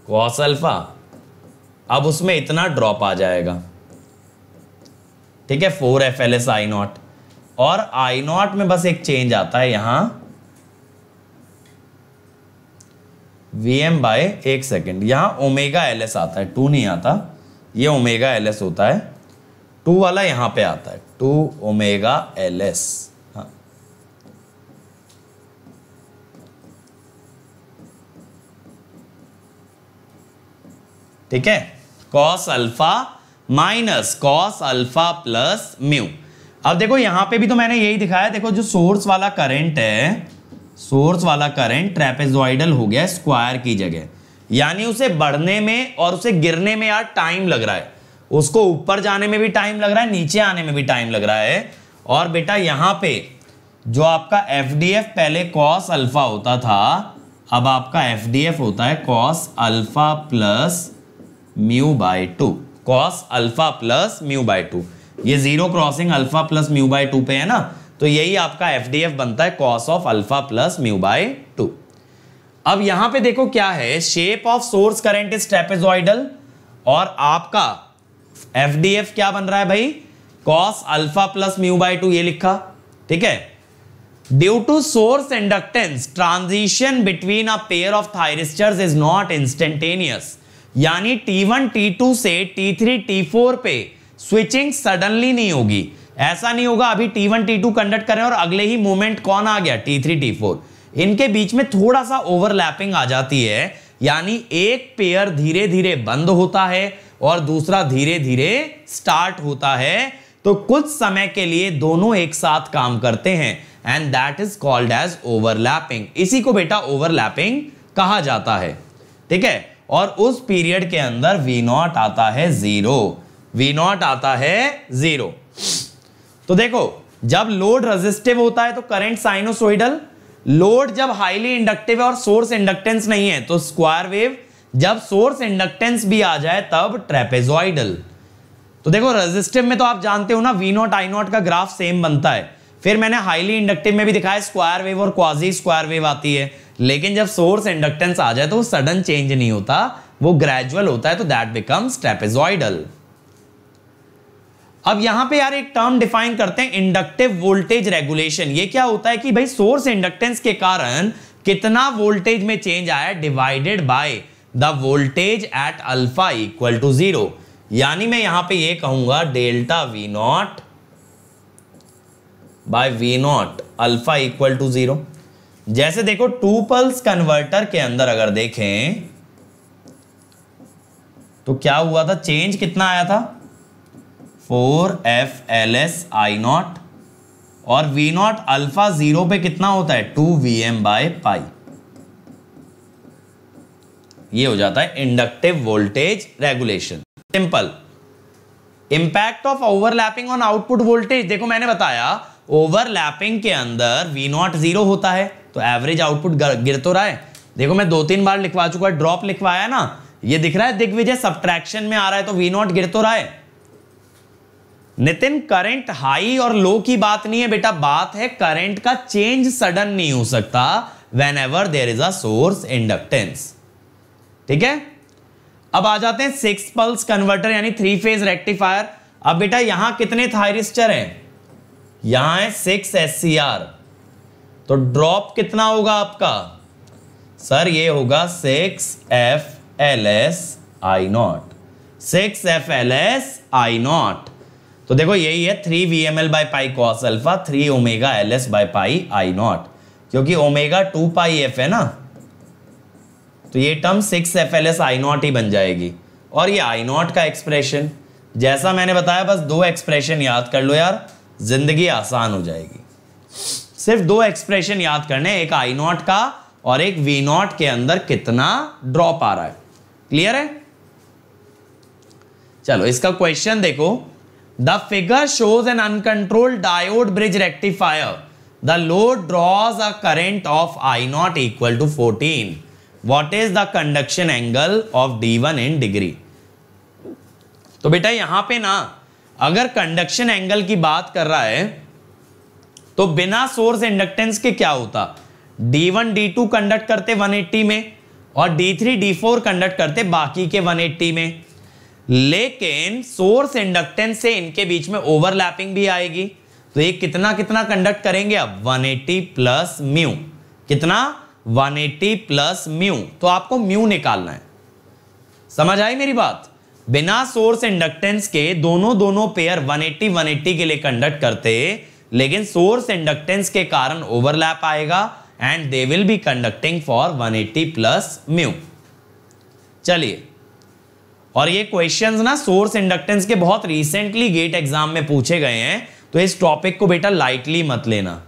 cos alpha अब उसमें इतना ड्रॉप आ जाएगा ठीक है four F L S I naught और आई नॉट में बस एक चेंज आता है यहाँ वी एम बाय एक सेकेंड यहाँ ओमेगा एल एस आता है टू नहीं आता ये ओमेगा एल एस होता है टू वाला यहाँ पे आता है टू ओमेगा एल एस ठीक है cos alpha minus cos alpha plus mu अब देखो यहां पे भी तो मैंने यही दिखाया देखो जो सोर्स वाला करंट है सोर्स वाला करंट ट्रेपेजॉइडल हो गया स्क्वायर की जगह यानी उसे बढ़ने में और उसे गिरने में यार टाइम लग रहा है उसको ऊपर जाने में भी टाइम लग रहा है नीचे आने में भी टाइम लग रहा है और बेटा यहां पे जो आपका एफ पहले कॉस अल्फा होता था अब आपका एफ होता है cos alpha plus mu by two cos alpha plus mu by two ये zero crossing alpha plus mu by two पे है ना तो यही आपका एफ बनता है cos of alpha plus mu by two अब यहां पे देखो क्या है shape of source current is trapezoidal और आपका एफ क्या बन रहा है भाई cos alpha plus mu by two ये लिखा ठीक है due to source inductance transition between a pair of thyristors is not instantaneous यानी T1, T2 से T3, T4 पे स्विचिंग सडनली नहीं होगी ऐसा नहीं होगा अभी T one T two conduct करें और अगले ही मोमेंट कौन आ गया टी थ्री टी फोर इनके बीच में थोड़ा सा ओवरलैपिंग आ जाती है यानी एक पेयर धीरे धीरे बंद होता है और दूसरा धीरे धीरे स्टार्ट होता है तो कुछ समय के लिए दोनों एक साथ काम करते हैं and that is called as overlapping इसी को बेटा ओवरलैपिंग कहा जाता है ठीक है और उस पीरियड के अंदर वी नॉट आता है जीरो वी नॉट आता है जीरो तो देखो जब लोड रेजिस्टिव होता है तो करंट साइनोसोइडल लोड जब हाईली इंडक्टिव है और सोर्स इंडक्टेंस नहीं है तो स्क्वायर वेव जब सोर्स इंडक्टेंस भी आ जाए तब ट्रेपेजॉइडल तो देखो रेजिस्टिव में तो आप जानते हो ना वी नॉट आई नॉट का ग्राफ सेम बनता है फिर मैंने हाईली इंडक्टिव में भी दिखाया स्क्वायर वेव और क्वाजी स्क्वायर वेव आती है लेकिन जब सोर्स इंडक्टेंस आ जाए तो सडन चेंज नहीं होता वो ग्रेजुअल होता है तो दैट बिकम्स ट्रेपेजॉइडल अब यहां पे यार एक टर्म डिफाइन करते हैं इंडक्टिव वोल्टेज रेगुलेशन ये क्या होता है कि भाई सोर्स इंडक्टेंस के कारण कितना वोल्टेज में चेंज आया divided by the voltage at alpha equal to zero यानी मैं यहां पे ये कहूंगा delta V naught by V naught alpha equal to zero जैसे देखो टू पल्स कन्वर्टर के अंदर अगर देखें तो क्या हुआ था चेंज कितना आया था four F L S I naught और वी नॉट अल्फा जीरो पे कितना होता है two V M by pi ये हो जाता है inductive voltage regulation simple impact of overlapping on output voltage देखो मैंने बताया ओवरलैपिंग के अंदर वी नॉट जीरो होता है तो एवरेज आउटपुट गिर तो रहा है देखो मैं दो तीन बार लिखवा चुका है ड्रॉप लिखवाया ना ये दिख रहा है दिग्विजय सब्ट्रैक्शन में आ रहा है तो वी नॉट गिर तो रहा है नितिन करंट हाई और लो की बात नहीं है बेटा बात है करंट का चेंज सडन नहीं हो सकता whenever there is a source inductance ठीक है अब आ जाते हैं सिक्स पल्स कन्वर्टर यानी थ्री फेज रेक्टिफायर अब बेटा यहां कितने थायरिस्टर हैं यहां है सिक्स एस सी आर तो ड्रॉप कितना होगा आपका सर ये होगा six F L S I naught six F L S I naught तो देखो यही है three V M L by pi cos alpha three omega L S by pi I naught क्योंकि ओमेगा टू पाई एफ है ना तो ये term six F L S I naught ही बन जाएगी और ये आई नॉट का एक्सप्रेशन जैसा मैंने बताया बस दो एक्सप्रेशन याद कर लो यार जिंदगी आसान हो जाएगी सिर्फ दो एक्सप्रेशन याद करने एक आई नॉट का और एक वी नॉट के अंदर कितना ड्रॉप आ रहा है क्लियर है चलो इसका क्वेश्चन देखो the figure shows an uncontrolled diode bridge rectifier the load draws a current of I naught equal to fourteen watt is the conduction angle of D one in degree तो बेटा यहां पे ना अगर कंडक्शन एंगल की बात कर रहा है तो बिना सोर्स इंडक्टेंस के क्या होता D1, D2 कंडक्ट करते 180 में और D3, D4 कंडक्ट करते बाकी के 180 में लेकिन सोर्स इंडक्टेंस से इनके बीच में ओवरलैपिंग भी आएगी तो ये कितना कितना कंडक्ट करेंगे अब 180 प्लस म्यू कितना 180 प्लस म्यू तो आपको म्यू निकालना है समझ आई मेरी बात बिना सोर्स इंडक्टेंस के दोनों दोनों पेयर 180 180 के लिए कंडक्ट करते लेकिन सोर्स इंडक्टेंस के कारण ओवरलैप आएगा and they will be conducting for 180 plus mu चलिए और ये क्वेश्चंस ना सोर्स इंडक्टेंस के बहुत रिसेंटली गेट एग्जाम में पूछे गए हैं तो इस टॉपिक को बेटा लाइटली मत लेना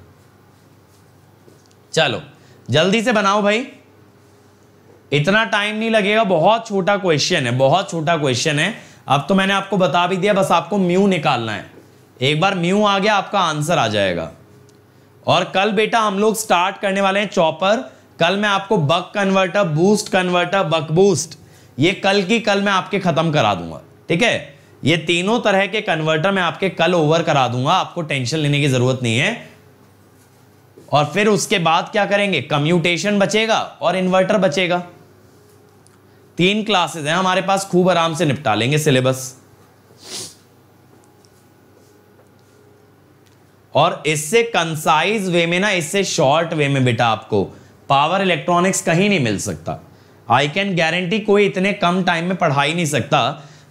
चलो जल्दी से बनाओ भाई इतना टाइम नहीं लगेगा बहुत छोटा क्वेश्चन है बहुत छोटा क्वेश्चन है अब तो मैंने आपको बता भी दिया बस आपको म्यू निकालना है एक बार म्यू आ गया आपका आंसर आ जाएगा और कल बेटा हम लोग स्टार्ट करने वाले हैं चॉपर कल मैं आपको buck converter boost converter buck boost ये कल की कल मैं आपके ख़त्म करा दूंगा ठीक है ये तीनों तरह के कन्वर्टर मैं आपके कल ओवर करा दूंगा आपको टेंशन लेने की ज़रूरत नहीं है और फिर उसके बाद क्या करेंगे कम्यूटेशन बचेगा और इन्वर्टर बचेगा तीन क्लासेस हैं हमारे पास खूब आराम से निपटा लेंगे सिलेबस और इससे कंसाइज वे में ना इससे शॉर्ट वे में बेटा आपको पावर इलेक्ट्रॉनिक्स कहीं नहीं मिल सकता आई कैन गारंटी कोई इतने कम टाइम में पढ़ा ही नहीं सकता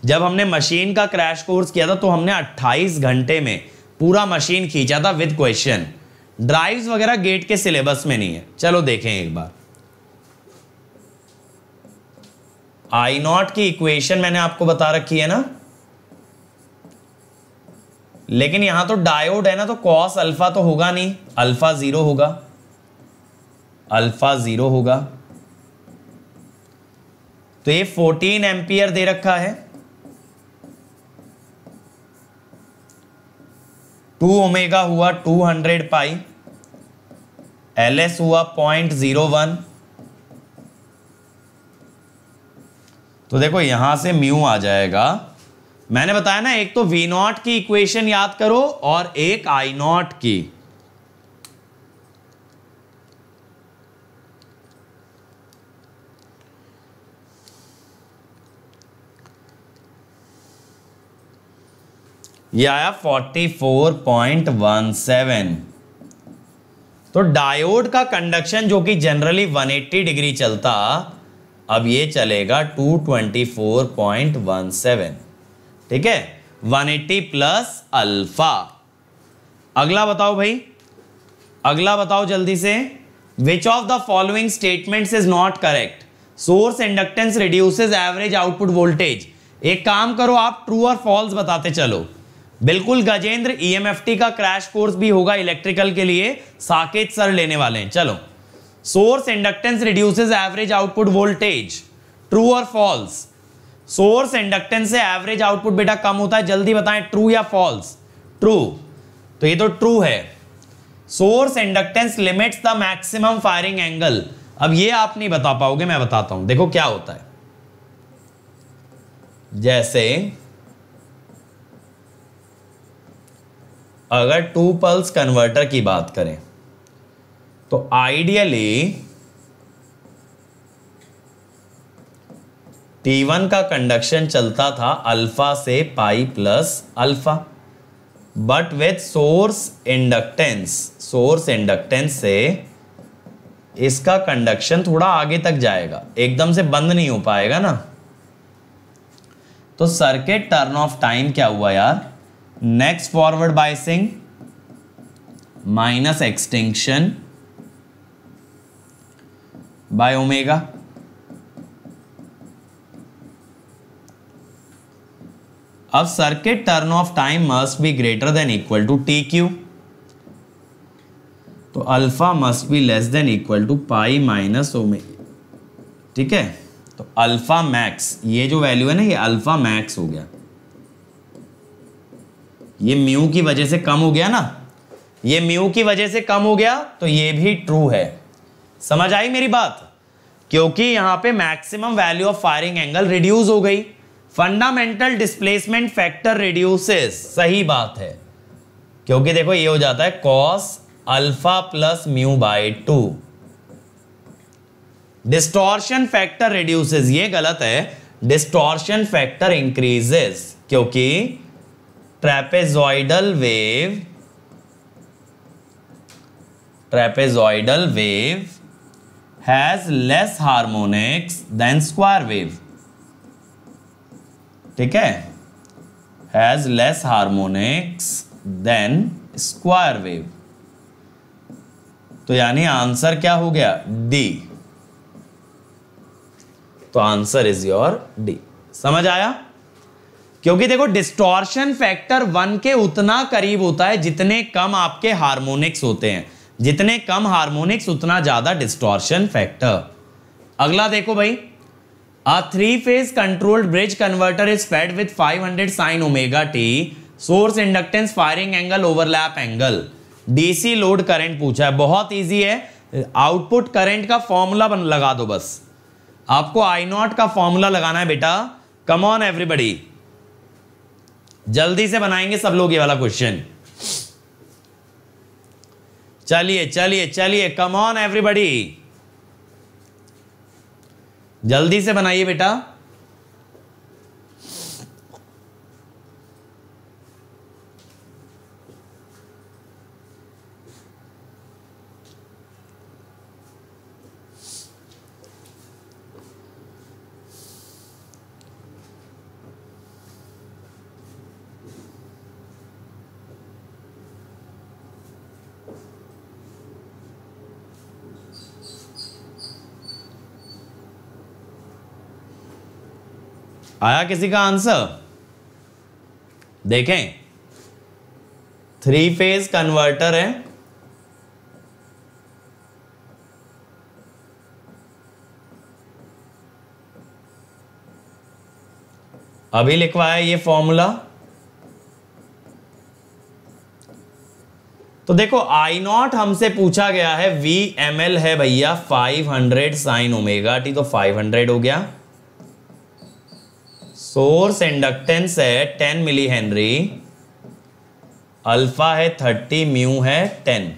जब हमने मशीन का क्रैश कोर्स किया था तो हमने 28 घंटे में पूरा मशीन खींचा था विद क्वेश्चन ड्राइव्स वगैरह गेट के सिलेबस में नहीं है चलो देखें एक बार आई नॉट की इक्वेशन मैंने आपको बता रखी है ना लेकिन यहां तो डायोड है ना तो कॉस अल्फा तो होगा नहीं अल्फा जीरो होगा अल्फा जीरो होगा तो ये 14 एम्पियर दे रखा है टू ओमेगा हुआ 200 पाई एल एस हुआ पॉइंट जीरो वन तो देखो यहां से म्यू आ जाएगा मैंने बताया ना एक तो वी नॉट की इक्वेशन याद करो और एक आई नॉट की ये आया 44.17 तो डायोड का कंडक्शन जो कि जनरली 180 डिग्री चलता अब ये चलेगा 224.17 ठीक है 180 प्लस अल्फा अगला बताओ भाई अगला बताओ जल्दी से which of the following statement is not correct source inductance reduces average output voltage एक काम करो आप ट्रू और फॉल्स बताते चलो बिल्कुल गजेंद्र ईएमएफटी e का क्रैश कोर्स भी होगा इलेक्ट्रिकल के लिए साकेत सर लेने वाले हैं चलो source inductance reduces average output voltage true और फॉल्स सोर्स इंडक्टेंस से एवरेज आउटपुट बेटा कम होता है जल्दी बताएं ट्रू या फॉल्स ट्रू तो ये तो ट्रू है source inductance limits the maximum firing angle अब ये आप नहीं बता पाओगे मैं बताता हूं देखो क्या होता है जैसे अगर टू पल्स कन्वर्टर की बात करें तो आइडियली T1 का कंडक्शन चलता था अल्फा से pi plus alpha but with source inductance source inductance से इसका कंडक्शन थोड़ा आगे तक जाएगा एकदम से बंद नहीं हो पाएगा ना तो सर्किट टर्न ऑफ टाइम क्या हुआ यार next forward biasing minus extinction by omega अब circuit turn off time must be greater than equal to T Q तो alpha must be less than equal to pi minus omega ठीक है तो अल्फा मैक्स ये जो वैल्यू है ना ये अल्फा मैक्स हो गया ये म्यू की वजह से कम हो गया ना ये म्यू की वजह से कम हो गया तो ये भी ट्रू है समझ आई मेरी बात क्योंकि यहां पे maximum value of firing angle reduce हो गई फंडामेंटल डिस्प्लेसमेंट फैक्टर रिड्यूसेस सही बात है क्योंकि देखो ये हो जाता है cos alpha plus mu by two distortion factor reduces ये गलत है डिस्टोर्शन फैक्टर इंक्रीजेस क्योंकि trapezoidal wave trapezoidal wave has less harmonics than square wave ठीक है has less harmonics than square wave तो यानी आंसर क्या हो गया डी तो आंसर इज योर डी समझ आया क्योंकि देखो डिस्टॉर्शन फैक्टर वन के उतना करीब होता है जितने कम आपके हार्मोनिक्स होते हैं जितने कम हार्मोनिक्स उतना ज्यादा डिस्टॉर्शन फैक्टर अगला देखो भाई a three phase controlled bridge converter is fed with 500 sine omega T source inductance firing angle overlap angle DC load current पूछा है बहुत इजी है आउटपुट करंट का फॉर्मूला लगा दो बस आपको आई नॉट का फॉर्मूला लगाना है बेटा कम ऑन एवरीबडी जल्दी से बनाएंगे सब लोग ये वाला क्वेश्चन चलिए चलिए चलिए कम ऑन एवरीबडी जल्दी से बनाइए बेटा आया किसी का आंसर देखें थ्री फेज कन्वर्टर है अभी लिखवाया ये फॉर्मूला तो देखो आई नॉट हमसे पूछा गया है वी एम एल है भैया 500 साइन ओमेगा टी तो 500 हो गया सोर्स इंडक्टेंस है टेन मिली हेनरी अल्फा है थर्टी म्यू है ten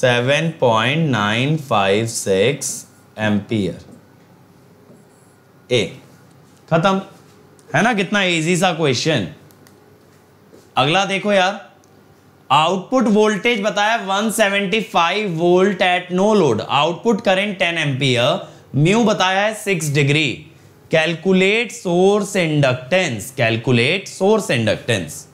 seven point nine five six ampere ए खत्म है ना कितना इजी सा क्वेश्चन अगला देखो यार आउटपुट वोल्टेज बताया 175 volt at no load output current 10 ampere mu बताया है 6 degree calculate source inductance calculate source inductance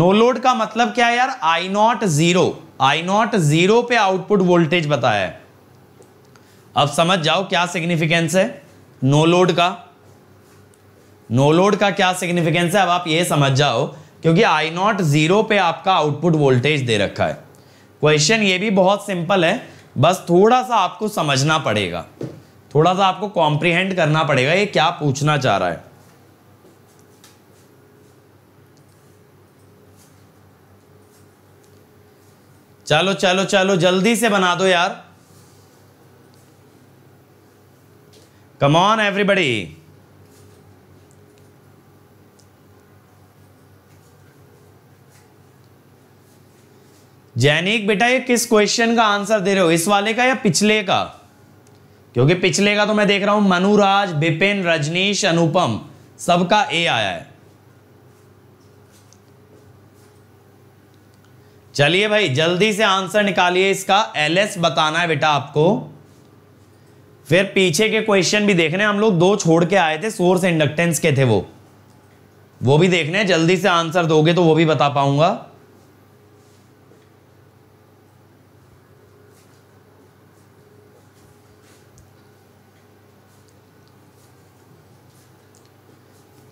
no load का मतलब क्या है यार I naught zero I naught zero पे आउटपुट वोल्टेज बताया है अब समझ जाओ क्या सिग्निफिकेंस है नो लोड का नो लोड का क्या सिग्निफिकेंस है अब आप ये समझ जाओ क्योंकि आई नॉट जीरो पे आपका आउटपुट वोल्टेज दे रखा है क्वेश्चन ये भी बहुत सिंपल है बस थोड़ा सा आपको समझना पड़ेगा थोड़ा सा आपको कॉम्प्रिहेंड करना पड़ेगा ये क्या पूछना चाह रहा है चलो चलो चलो जल्दी से बना दो यार कम ऑन एवरीबडी जैनिक बेटा ये किस क्वेश्चन का आंसर दे रहे हो इस वाले का या पिछले का क्योंकि पिछले का तो मैं देख रहा हूं मनुराज बिपिन रजनीश अनुपम सबका ए आया है चलिए भाई जल्दी से आंसर निकालिए इसका एलएस बताना है बेटा आपको फिर पीछे के क्वेश्चन भी देखने हम लोग दो छोड़ के आए थे सोर्स इंडक्टेंस के थे वो वो भी देखने जल्दी से आंसर दोगे तो वो भी बता पाऊंगा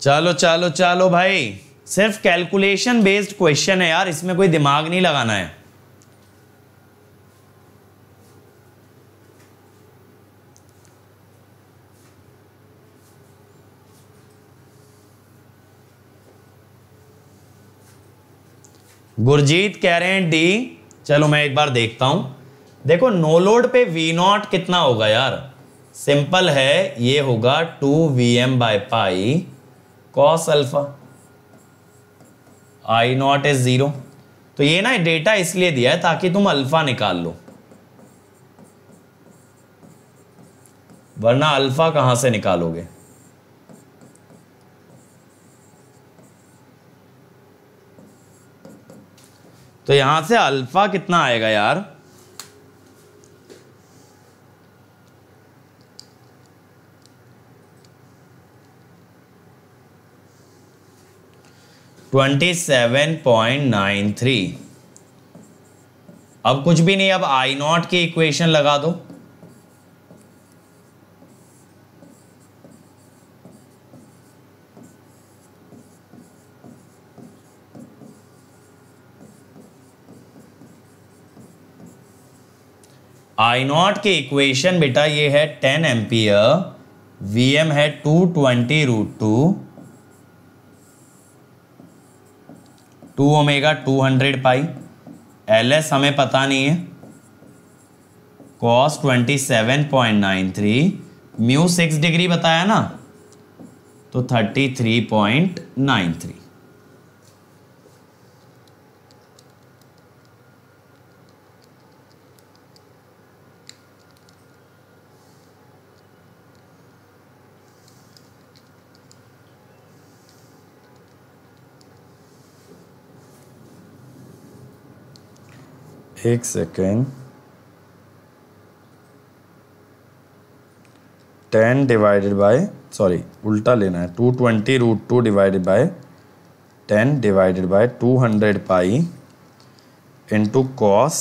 चलो चलो चलो भाई सिर्फ कैलकुलेशन बेस्ड क्वेश्चन है यार इसमें कोई दिमाग नहीं लगाना है गुरजीत कह रहे हैं डी चलो मैं एक बार देखता हूं देखो नो लोड पे वी नॉट कितना होगा यार सिंपल है ये होगा two V M by pi cos alpha I naught is zero तो ये ना डेटा इसलिए दिया है ताकि तुम अल्फा निकाल लो वरना अल्फा कहां से निकालोगे तो यहां से अल्फ़ा कितना आएगा यार twenty seven point nine three अब कुछ भी नहीं अब आई नॉट की इक्वेशन लगा दो आई नॉट की इक्वेशन बेटा ये है टेन एम्पियर वी एम है two twenty root two two omega two hundred pi L S हमें पता नहीं है cos twenty seven point nine three mu six degree बताया ना तो thirty three point nine three एक second ten divided by sorry उल्टा लेना है two twenty root two divided by ten divided by two hundred pi into cos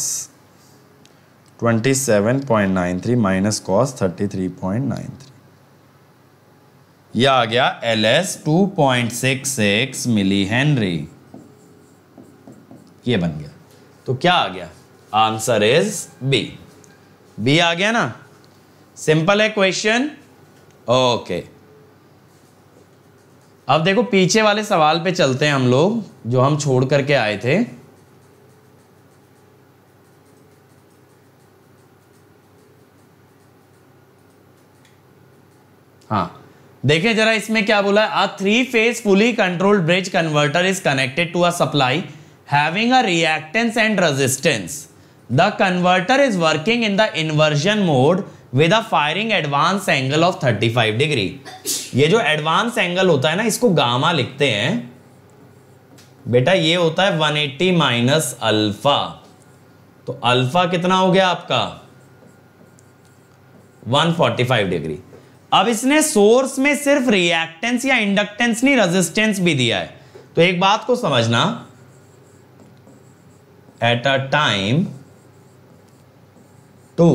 twenty seven point nine three minus cos thirty three point nine three यह आ गया L S two point six six milli henry ये बन गया तो क्या आ गया आंसर इज बी बी आ गया ना सिंपल है क्वेश्चन ओके अब देखो पीछे वाले सवाल पे चलते हैं हम लोग जो हम छोड़ करके आए थे हाँ देखें जरा इसमें क्या बोला है a three phase fully controlled bridge converter is connected to a supply having a reactance and resistance the converter is working in the inversion mode with a firing advance angle of 35 degree ये जो एडवांस एंगल होता है ना इसको गामा लिखते हैं बेटा ये होता है 180 एट्टी माइनस अल्फा तो अल्फा कितना हो गया आपका 145 डिग्री अब इसने सोर्स में सिर्फ रिएक्टेंस या इंडक्टेंस नहीं रेजिस्टेंस भी दिया है तो एक बात को समझना at a time two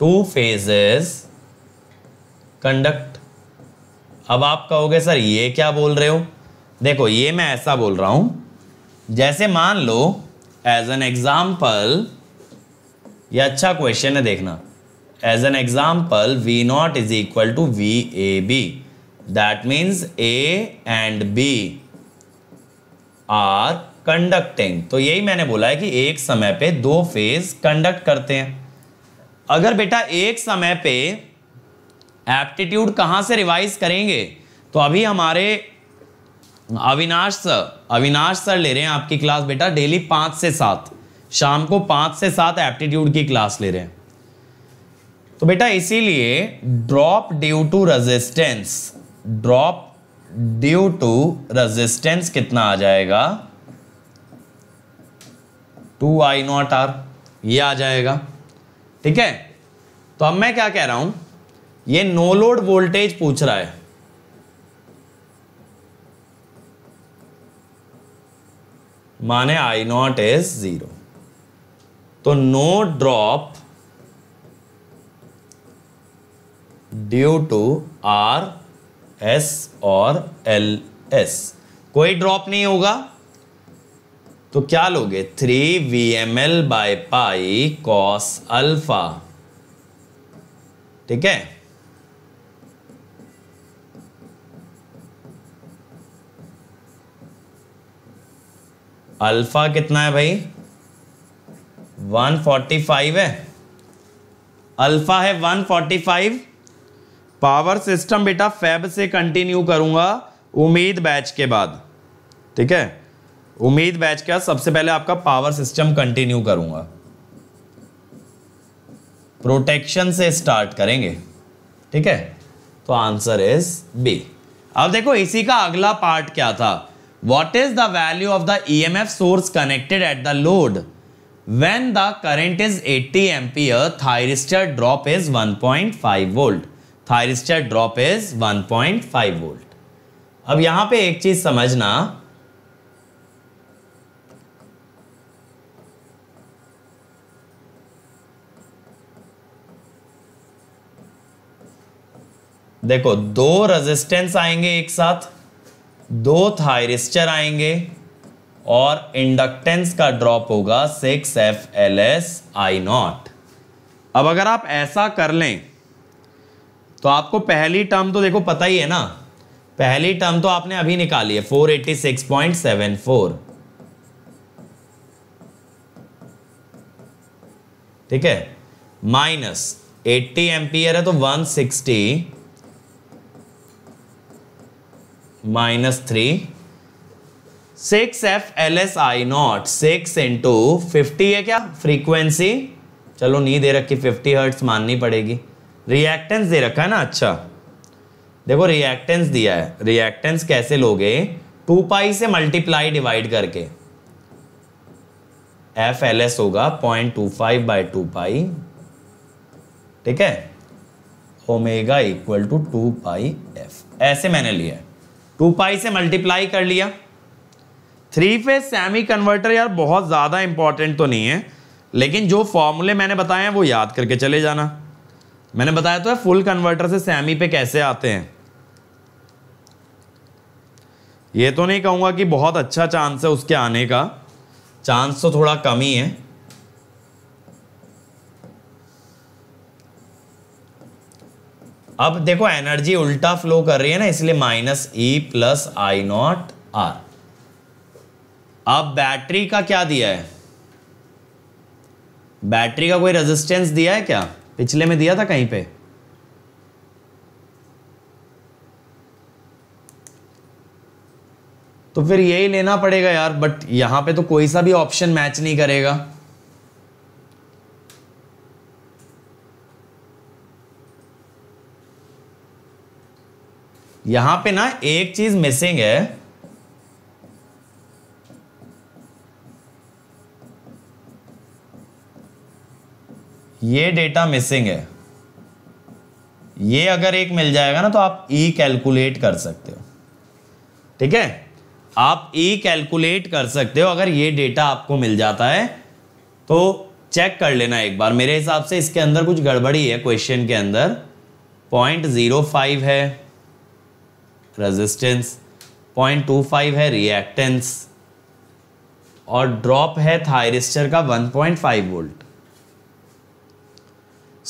two phases conduct अब आप कहोगे सर ये क्या बोल रहे हो देखो ये मैं ऐसा बोल रहा हूं जैसे मान लो एज एन एग्जाम्पल ये अच्छा क्वेश्चन है देखना as an example V naught is equal to V A B that means A and B are conducting तो यही मैंने बोला है कि एक समय पे दो फेज कंडक्ट करते हैं अगर बेटा एक समय पे एप्टीट्यूड कहाँ से रिवाइज करेंगे तो अभी हमारे अविनाश सर अविनाश सर ले रहे हैं आपकी क्लास बेटा डेली पाँच से सात शाम को पाँच से सात एप्टीट्यूड की क्लास ले रहे हैं तो बेटा इसीलिए drop due to resistance drop due to resistance कितना आ जाएगा टू आई नॉट आर ये आ जाएगा ठीक है तो अब मैं क्या कह रहा हूं ये नो लोड वोल्टेज पूछ रहा है माने आई नॉट एज जीरो तो no drop due to R S और एल एस कोई ड्रॉप नहीं होगा तो क्या लोगे three V M L by pi cos alpha ठीक है अल्फा कितना है भाई 145 है अल्फा है 145 पावर सिस्टम बेटा फैब से कंटिन्यू करूंगा उम्मीद बैच के बाद ठीक है उम्मीद बैच का सबसे पहले आपका पावर सिस्टम कंटिन्यू करूंगा प्रोटेक्शन से स्टार्ट करेंगे ठीक है तो आंसर इज बी अब देखो इसी का अगला पार्ट क्या था what is the value of the E M F source connected at the load when the current is M ampere thyristor drop is one point five volt thyristor drop is one point five volt अब यहां पे एक चीज समझना देखो दो रेजिस्टेंस आएंगे एक साथ दो थायरिस्टर आएंगे और इंडक्टेंस का ड्रॉप होगा six F L S I naught अब अगर आप ऐसा कर लें तो आपको पहली टर्म तो देखो पता ही है ना पहली टर्म तो आपने अभी निकाली है four six point seven four ठीक है माइनस 80 एम्पियर है तो 160 minus three six F L S I naught six into fifty है क्या फ्रीक्वेंसी चलो नहीं दे रखी फिफ्टी हर्ट्स माननी पड़ेगी रिएक्टेंस दे रखा है ना अच्छा देखो रिएक्टेंस दिया है रिएक्टेंस कैसे लोगे टू पाई से मल्टीप्लाई डिवाइड करके एफ एल एस होगा point two five by two pi ठीक है omega equal to two pi F ऐसे मैंने लिया है टू पाई से मल्टीप्लाई कर लिया थ्री फेज सेमी कन्वर्टर यार बहुत ज़्यादा इंपॉर्टेंट तो नहीं है लेकिन जो फॉर्मूले मैंने बताए हैं वो याद करके चले जाना मैंने बताया तो है फुल कन्वर्टर से सेमी पे कैसे आते हैं ये तो नहीं कहूँगा कि बहुत अच्छा चांस है उसके आने का चांस तो थोड़ा कम ही है अब देखो एनर्जी उल्टा फ्लो कर रही है ना इसलिए minus E plus I naught R अब बैटरी का क्या दिया है बैटरी का कोई रेजिस्टेंस दिया है क्या पिछले में दिया था कहीं पे तो फिर यही लेना पड़ेगा यार बट यहां पे तो कोई सा भी ऑप्शन मैच नहीं करेगा यहां पे ना एक चीज मिसिंग है ये डेटा मिसिंग है ये अगर एक मिल जाएगा ना तो आप ई e कैलकुलेट कर सकते हो ठीक है आप ई e कैलकुलेट कर सकते हो अगर ये डेटा आपको मिल जाता है तो चेक कर लेना एक बार मेरे हिसाब से इसके अंदर कुछ गड़बड़ी है क्वेश्चन के अंदर पॉइंट जीरो फाइव है रेजिस्टेंस 0.25 है रिएक्टेंस और ड्रॉप है थायरिस्टर का 1.5 वोल्ट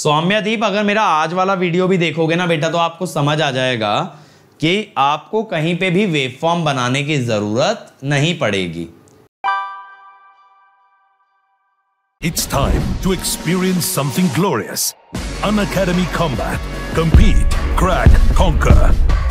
सौम्यादीप अगर मेरा आज वाला वीडियो भी देखोगे ना बेटा तो आपको समझ आ जाएगा कि आपको कहीं पे भी वेवफॉर्म बनाने की ज़रूरत नहीं पड़ेगी It's time to experience something glorious. An Academy Combat. Compete, crack, conquer.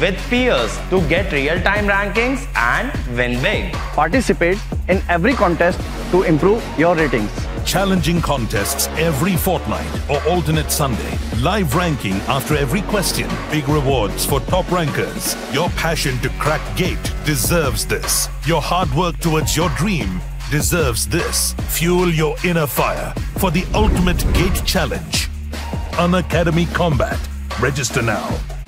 with peers to get real-time rankings and win big. Participate in every contest to improve your ratings. Challenging contests every fortnight or alternate Sunday. Live ranking after every question. Big rewards for top rankers. Your passion to crack gate deserves this. Your hard work towards your dream deserves this. Fuel your inner fire for the ultimate gate challenge. Unacademy Combat. Register now.